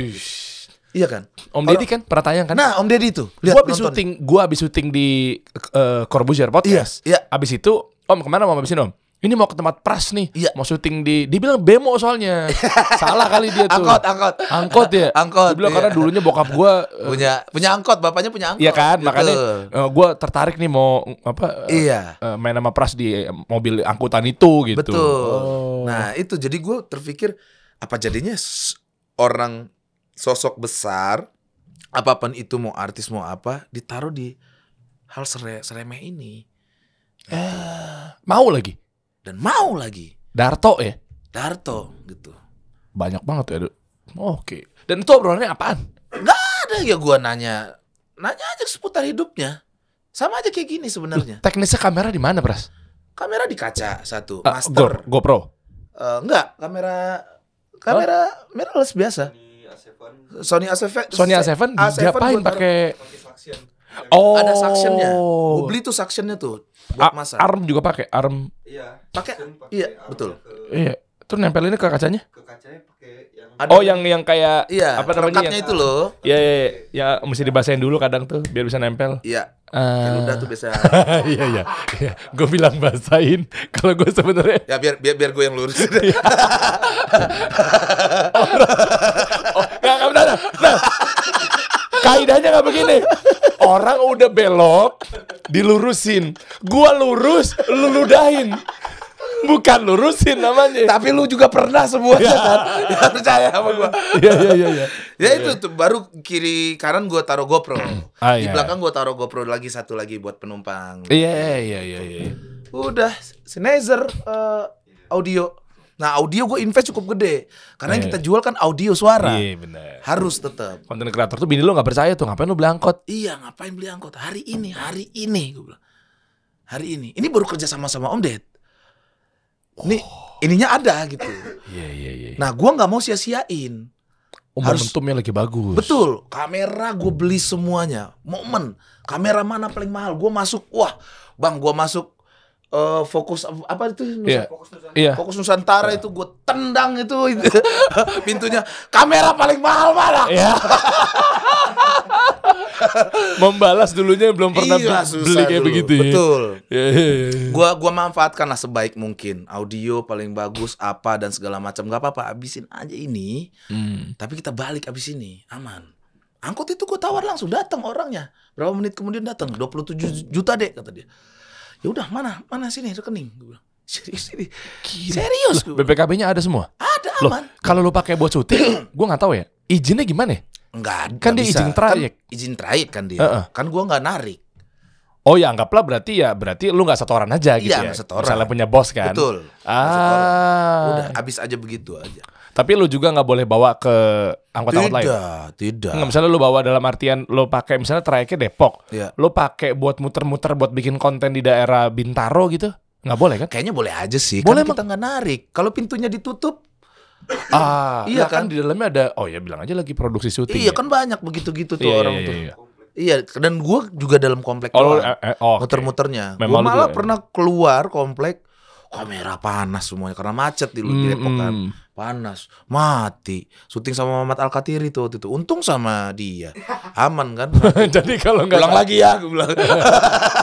Iya kan? Om Deddy kan pernah tayang kan? Nah, Om Deddy itu. gue gua habis syuting, gua habis syuting di uh, Corbusier Podcast. Iya, iya. Abis itu, Om kemana Om? Abisin Om? ini mau ke tempat pras nih, iya. mau syuting di, dia bilang bemo soalnya, salah kali dia tuh. Angkot, angkot, angkot ya. Angkot. Dia bilang iya. karena dulunya bokap gue punya punya angkot, bapaknya punya iya angkot. Iya kan, gitu. makanya uh, eh, gue tertarik nih mau apa? Iya. Uh, main sama pras di mobil angkutan itu gitu. Betul. Oh. Nah itu jadi gue terpikir apa jadinya orang sosok besar apapun itu mau artis mau apa ditaruh di hal sere seremeh ini. Eh, mau lagi? dan mau lagi. Darto ya? Darto gitu. Banyak banget ya. Oke. Okay. Dan itu obrolannya apaan? Gak ada ya gua nanya. Nanya aja seputar hidupnya. Sama aja kayak gini sebenarnya. Teknisnya kamera di mana, Pras? Kamera di kaca satu, uh, master. GoPro. Uh, eh, enggak, kamera kamera huh? mirrorless biasa. Sony A7. Sony A7, A7 diapain pakai Oh. Ada suctionnya. Gue beli tuh suctionnya tuh buat A masa. Arm juga pakai arm. Iya. Pakai iya, betul. Ke, iya. Terus ini ke kacanya? Ke kacanya pakai yang Oh, yang yang kayak iya, apa namanya? Yang, itu loh. Iya, iya, iya, ya, mesti dibasahin dulu kadang tuh biar bisa nempel. Iya. Uh, ah. udah tuh biasa. iya, iya. iya. Gue bilang basahin kalau gue sebenarnya Ya biar biar biar gue yang lurus. Iya. orang, oh, Kaidahnya nggak begini. Orang udah belok, dilurusin. Gua lurus, lu ludahin. Bukan lurusin namanya. Tapi lu juga pernah semuanya ya. kan. Ya, percaya sama gua. Iya iya iya iya. Ya iya, itu iya. tuh, baru kiri kanan gua taruh GoPro. ah, Di iya. belakang gua taruh GoPro lagi satu lagi buat penumpang. Iya iya iya iya. iya. Udah, Sennheiser uh, audio Nah audio gue invest cukup gede karena yang iya. kita jual kan audio suara. Iya bener Harus tetap. Konten kreator tuh bini lo gak percaya tuh ngapain lo beli angkot? Iya ngapain beli angkot? Hari ini, hari ini gue bilang. Hari ini. Ini baru kerja sama sama Om Ded. Ini oh. ininya ada gitu. Iya iya iya. iya. Nah gue gak mau sia-siain. Oh, harus, momentumnya lagi bagus. Betul. Kamera gue beli semuanya. Momen. Kamera mana paling mahal? Gue masuk. Wah, bang, gue masuk uh, fokus apa itu iya. Nusa, yeah. fokus Nusantara, yeah. fokus Nusantara yeah. itu gue tendang itu pintunya kamera paling mahal mana yeah. membalas dulunya belum pernah iya, beli kayak dulu. begitu ya. betul yeah, gue yeah. gua manfaatkan lah sebaik mungkin audio paling bagus apa dan segala macam gak apa-apa abisin aja ini hmm. tapi kita balik abis ini aman angkut itu gue tawar langsung datang orangnya berapa menit kemudian datang 27 juta dek kata dia ya udah mana mana sini rekening gue bilang serius ini serius gue BPKB-nya ada semua ada aman kalau lu pakai buat cuti gue nggak tahu ya izinnya gimana ya Enggak, kan dia bisa. izin trayek kan, izin trayek kan dia uh -uh. kan gue nggak narik Oh ya anggaplah berarti ya berarti lu nggak setoran aja iya, gitu iya, ya. Setoran. Misalnya punya bos kan. Betul. Ah. Udah habis aja begitu aja. Tapi lu juga nggak boleh bawa ke angkutan angkot lain. Tidak, tidak. Nggak, misalnya lu bawa dalam artian lu pakai misalnya trayeknya Depok. Yeah. Lu pakai buat muter-muter buat bikin konten di daerah Bintaro gitu. Nggak boleh kan? Kayaknya boleh aja sih. Boleh kan kita nggak narik. Kalau pintunya ditutup Ah, iya kan? kan di dalamnya ada oh ya bilang aja lagi produksi syuting. Iya ya. kan banyak begitu-gitu tuh iya, iya orang iya, Iya, tuh Iya, dan gua juga dalam komplek oh, eh, eh, oh, muter-muternya. Okay. Gue malah pernah ya? pernah keluar komplek, kamera panas semuanya karena macet di, mm, di hmm, Depok kan. Mm panas, mati. Syuting sama Mamat Alkatiri tuh waktu itu. Untung sama dia. Aman kan? Jadi kalau nggak pulang lagi ya, gue bilang.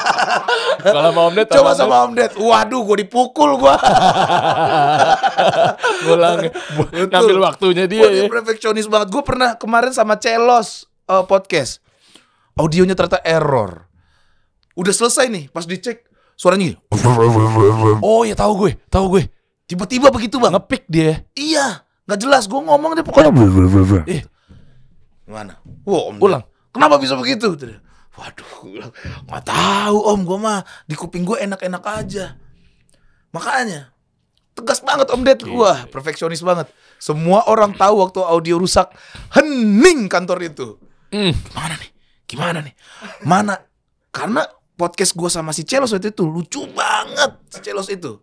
kalau mau Om Ded coba sama Om Waduh, gue dipukul gue. Pulang ngambil waktunya dia. ya. perfeksionis banget. Gue pernah kemarin sama Celos uh, podcast. Audionya ternyata error. Udah selesai nih, pas dicek suaranya Oh ya tahu gue, tahu gue. Tiba-tiba begitu bang. Ngepik dia. Iya, nggak jelas. Gue ngomong dia pokoknya. Eh, gimana? Wow, om ulang. Dia. Kenapa bisa begitu? Waduh, nggak tahu om. Gue mah di kuping gue enak-enak aja. Makanya tegas banget om Ded gue, perfeksionis banget. Semua orang tahu waktu audio rusak, hening kantor itu. Mm. Gimana nih? Gimana nih? Mana? Karena podcast gue sama si Celos waktu itu lucu banget si Celos itu.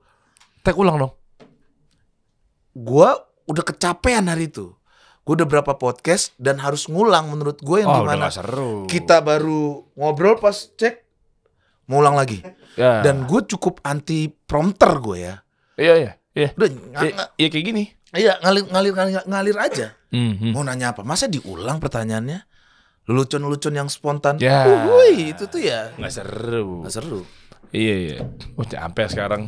Tek ulang dong gue udah kecapean hari itu gue udah berapa podcast dan harus ngulang menurut gue yang oh, dimana seru. kita baru ngobrol pas cek mau ulang lagi yeah. dan gue cukup anti prompter gue ya iya iya iya udah iya, iya kayak gini iya ngalir ngalir ngalir, ngalir aja mm-hmm. mau nanya apa masa diulang pertanyaannya lucu-lucu yang spontan yeah. itu tuh ya nggak seru nggak seru iya iya udah oh, sampai sekarang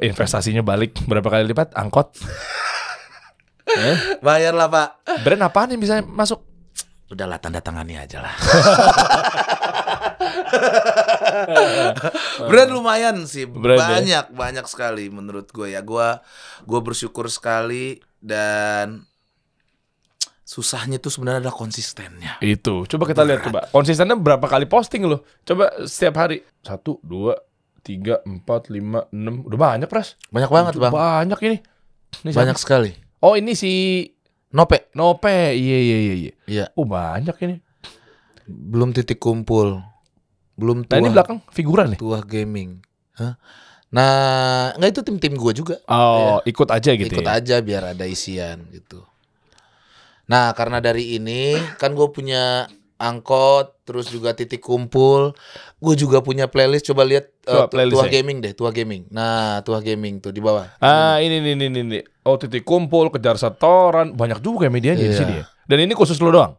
investasinya balik berapa kali lipat angkot eh? bayar lah pak brand apaan yang bisa masuk udahlah tanda tangani aja lah brand lumayan sih brand, ya? banyak ya? banyak sekali menurut gue ya gue gue bersyukur sekali dan susahnya tuh sebenarnya adalah konsistennya. Itu. Coba kita Berat. lihat coba. Konsistennya berapa kali posting loh? Coba setiap hari. Satu, dua, tiga empat lima enam udah banyak pres banyak banget bang banyak ini, ini banyak siapa? sekali oh ini si nope nope iya iya iya iya iya oh banyak ini belum titik kumpul belum tua nah ini belakang figuran nih tua gaming Hah? nah nggak itu tim tim gue juga oh ya. ikut aja gitu ikut ya? aja biar ada isian gitu nah karena dari ini kan gue punya angkot terus juga titik kumpul gue juga punya playlist coba lihat uh, playlist tua ya? gaming deh tua gaming nah tua gaming tuh di bawah ah ini ini ini ini oh titik kumpul kejar setoran banyak juga medianya yeah. di iya. sini ya dan ini khusus lo doang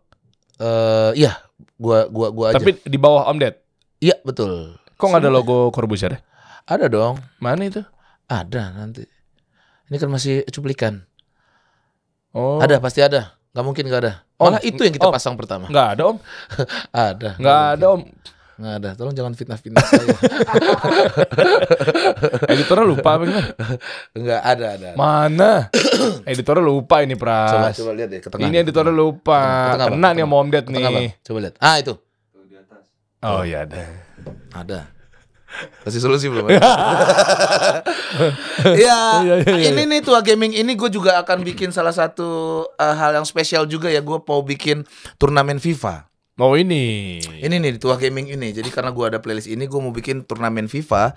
eh uh, iya gua gua gua aja tapi di bawah om ded iya betul kok nggak ada logo Corbusier ya, ada dong mana itu ada nanti ini kan masih cuplikan oh ada pasti ada nggak mungkin gak ada Malah itu yang kita om, pasang pertama. Enggak ada, Om. ada. Enggak ada, Om. Nggak ada, tolong jangan fitnah-fitnah saya. Editornya lupa apa gimana? Enggak ada, ada. Mana? editornya lupa ini, Pras. Coba, coba lihat deh ke Ini editornya lupa. Ketengah, Kena nih Om Ded nih. Coba lihat. Ah, itu. Oh, iya ada. Ada. Kasih solusi belum? ya, ya, ya, ya, ini nih tuh gaming ini gue juga akan bikin salah satu uh, hal yang spesial juga ya. Gue mau bikin turnamen FIFA. Mau oh, ini? Ini nih tuah gaming ini. Jadi karena gue ada playlist ini, gue mau bikin turnamen FIFA.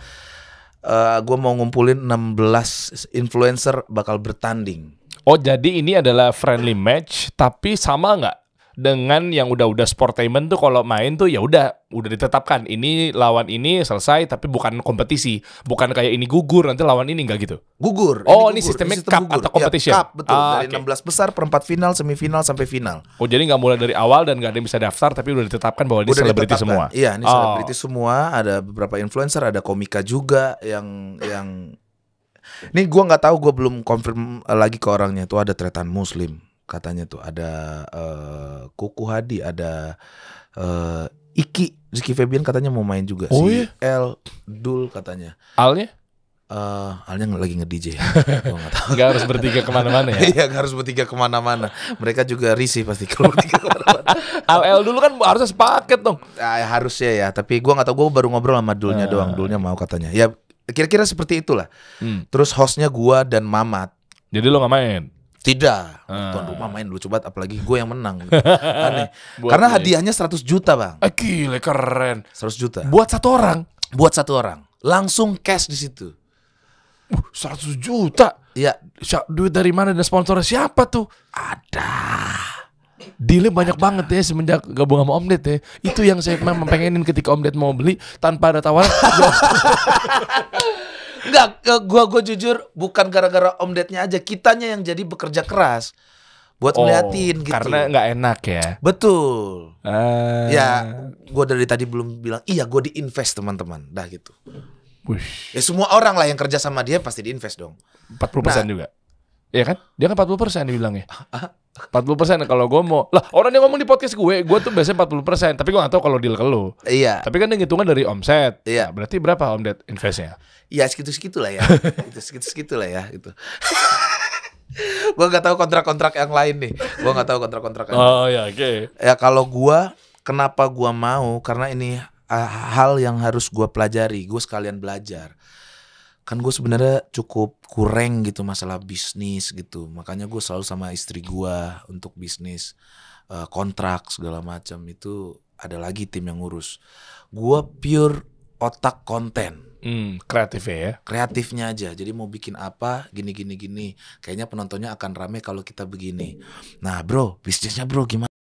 Uh, eh, gue mau ngumpulin 16 influencer bakal bertanding. Oh jadi ini adalah friendly match, tapi sama nggak dengan yang udah-udah sportainment tuh kalau main tuh ya udah udah ditetapkan ini lawan ini selesai tapi bukan kompetisi bukan kayak ini gugur nanti lawan ini nggak gitu gugur oh ini, gugur. sistemnya ini sistem cup gugur. atau iya, competition ya, cup betul ah, dari okay. 16 besar perempat final semifinal sampai final oh jadi nggak mulai dari awal dan nggak ada yang bisa daftar tapi udah ditetapkan bahwa ini selebriti semua iya ini oh. selebriti semua ada beberapa influencer ada komika juga yang yang ini gue nggak tahu gue belum confirm lagi ke orangnya itu ada tretan muslim katanya tuh ada uh, eh, Kuku Hadi, ada uh, Iki Rizky Febian katanya mau main juga oh, si iya? L Dul katanya. Alnya? Uh, Alnya lagi nge DJ. gak harus bertiga kemana-mana ya? Iya, gak harus bertiga kemana-mana. Mereka juga risih pasti kalau bertiga kemana-mana. Al L dulu kan harusnya sepaket dong. Ah, harusnya ya, tapi gue nggak tau gue baru ngobrol sama Dulnya uh. doang. Dulnya mau katanya. Ya kira-kira seperti itulah. Hmm. Terus hostnya gue dan Mamat. Jadi lo nggak main? Tidak. Hmm. Tuan rumah main lucu banget apalagi gue yang menang. Aneh. Karena hadiahnya 100 juta, Bang. Eh, ah, gile keren. 100 juta. Buat satu orang. Buat satu orang. Langsung cash di situ. Uh, 100 juta. ya duit dari mana dan sponsornya siapa tuh? Ada Dile banyak banget ya semenjak gabung sama Om Ded ya. Itu yang saya memang pengenin ketika Om Ded mau beli tanpa ada tawaran. Enggak, gua gua jujur bukan gara-gara om dednya aja, kitanya yang jadi bekerja keras buat oh, gitu. Karena nggak enak ya. Betul. Uh... Ya, gua dari tadi belum bilang iya gua diinvest teman-teman, dah gitu. Wush. Ya semua orang lah yang kerja sama dia pasti diinvest dong. 40% nah, juga. Iya kan? Dia kan 40 persen dibilangnya. 40 ah, ah. persen kalau gue mau lah orang yang ngomong di podcast gue gue tuh biasanya 40 persen tapi gue gak tahu kalau deal ke lu iya tapi kan hitungan dari omset iya nah, berarti berapa omset investnya iya segitu segitu lah ya itu segitu segitu lah ya gitu gue gak tahu kontrak-kontrak yang lain nih gue gak tahu kontrak-kontrak yang oh iya oke okay. ya kalau gue kenapa gue mau karena ini ah, hal yang harus gue pelajari gue sekalian belajar kan gue sebenarnya cukup kurang gitu masalah bisnis gitu makanya gue selalu sama istri gue untuk bisnis uh, kontrak segala macam itu ada lagi tim yang ngurus gue pure otak konten hmm, kreatif ya kreatifnya aja jadi mau bikin apa gini gini gini kayaknya penontonnya akan rame kalau kita begini nah bro bisnisnya bro gimana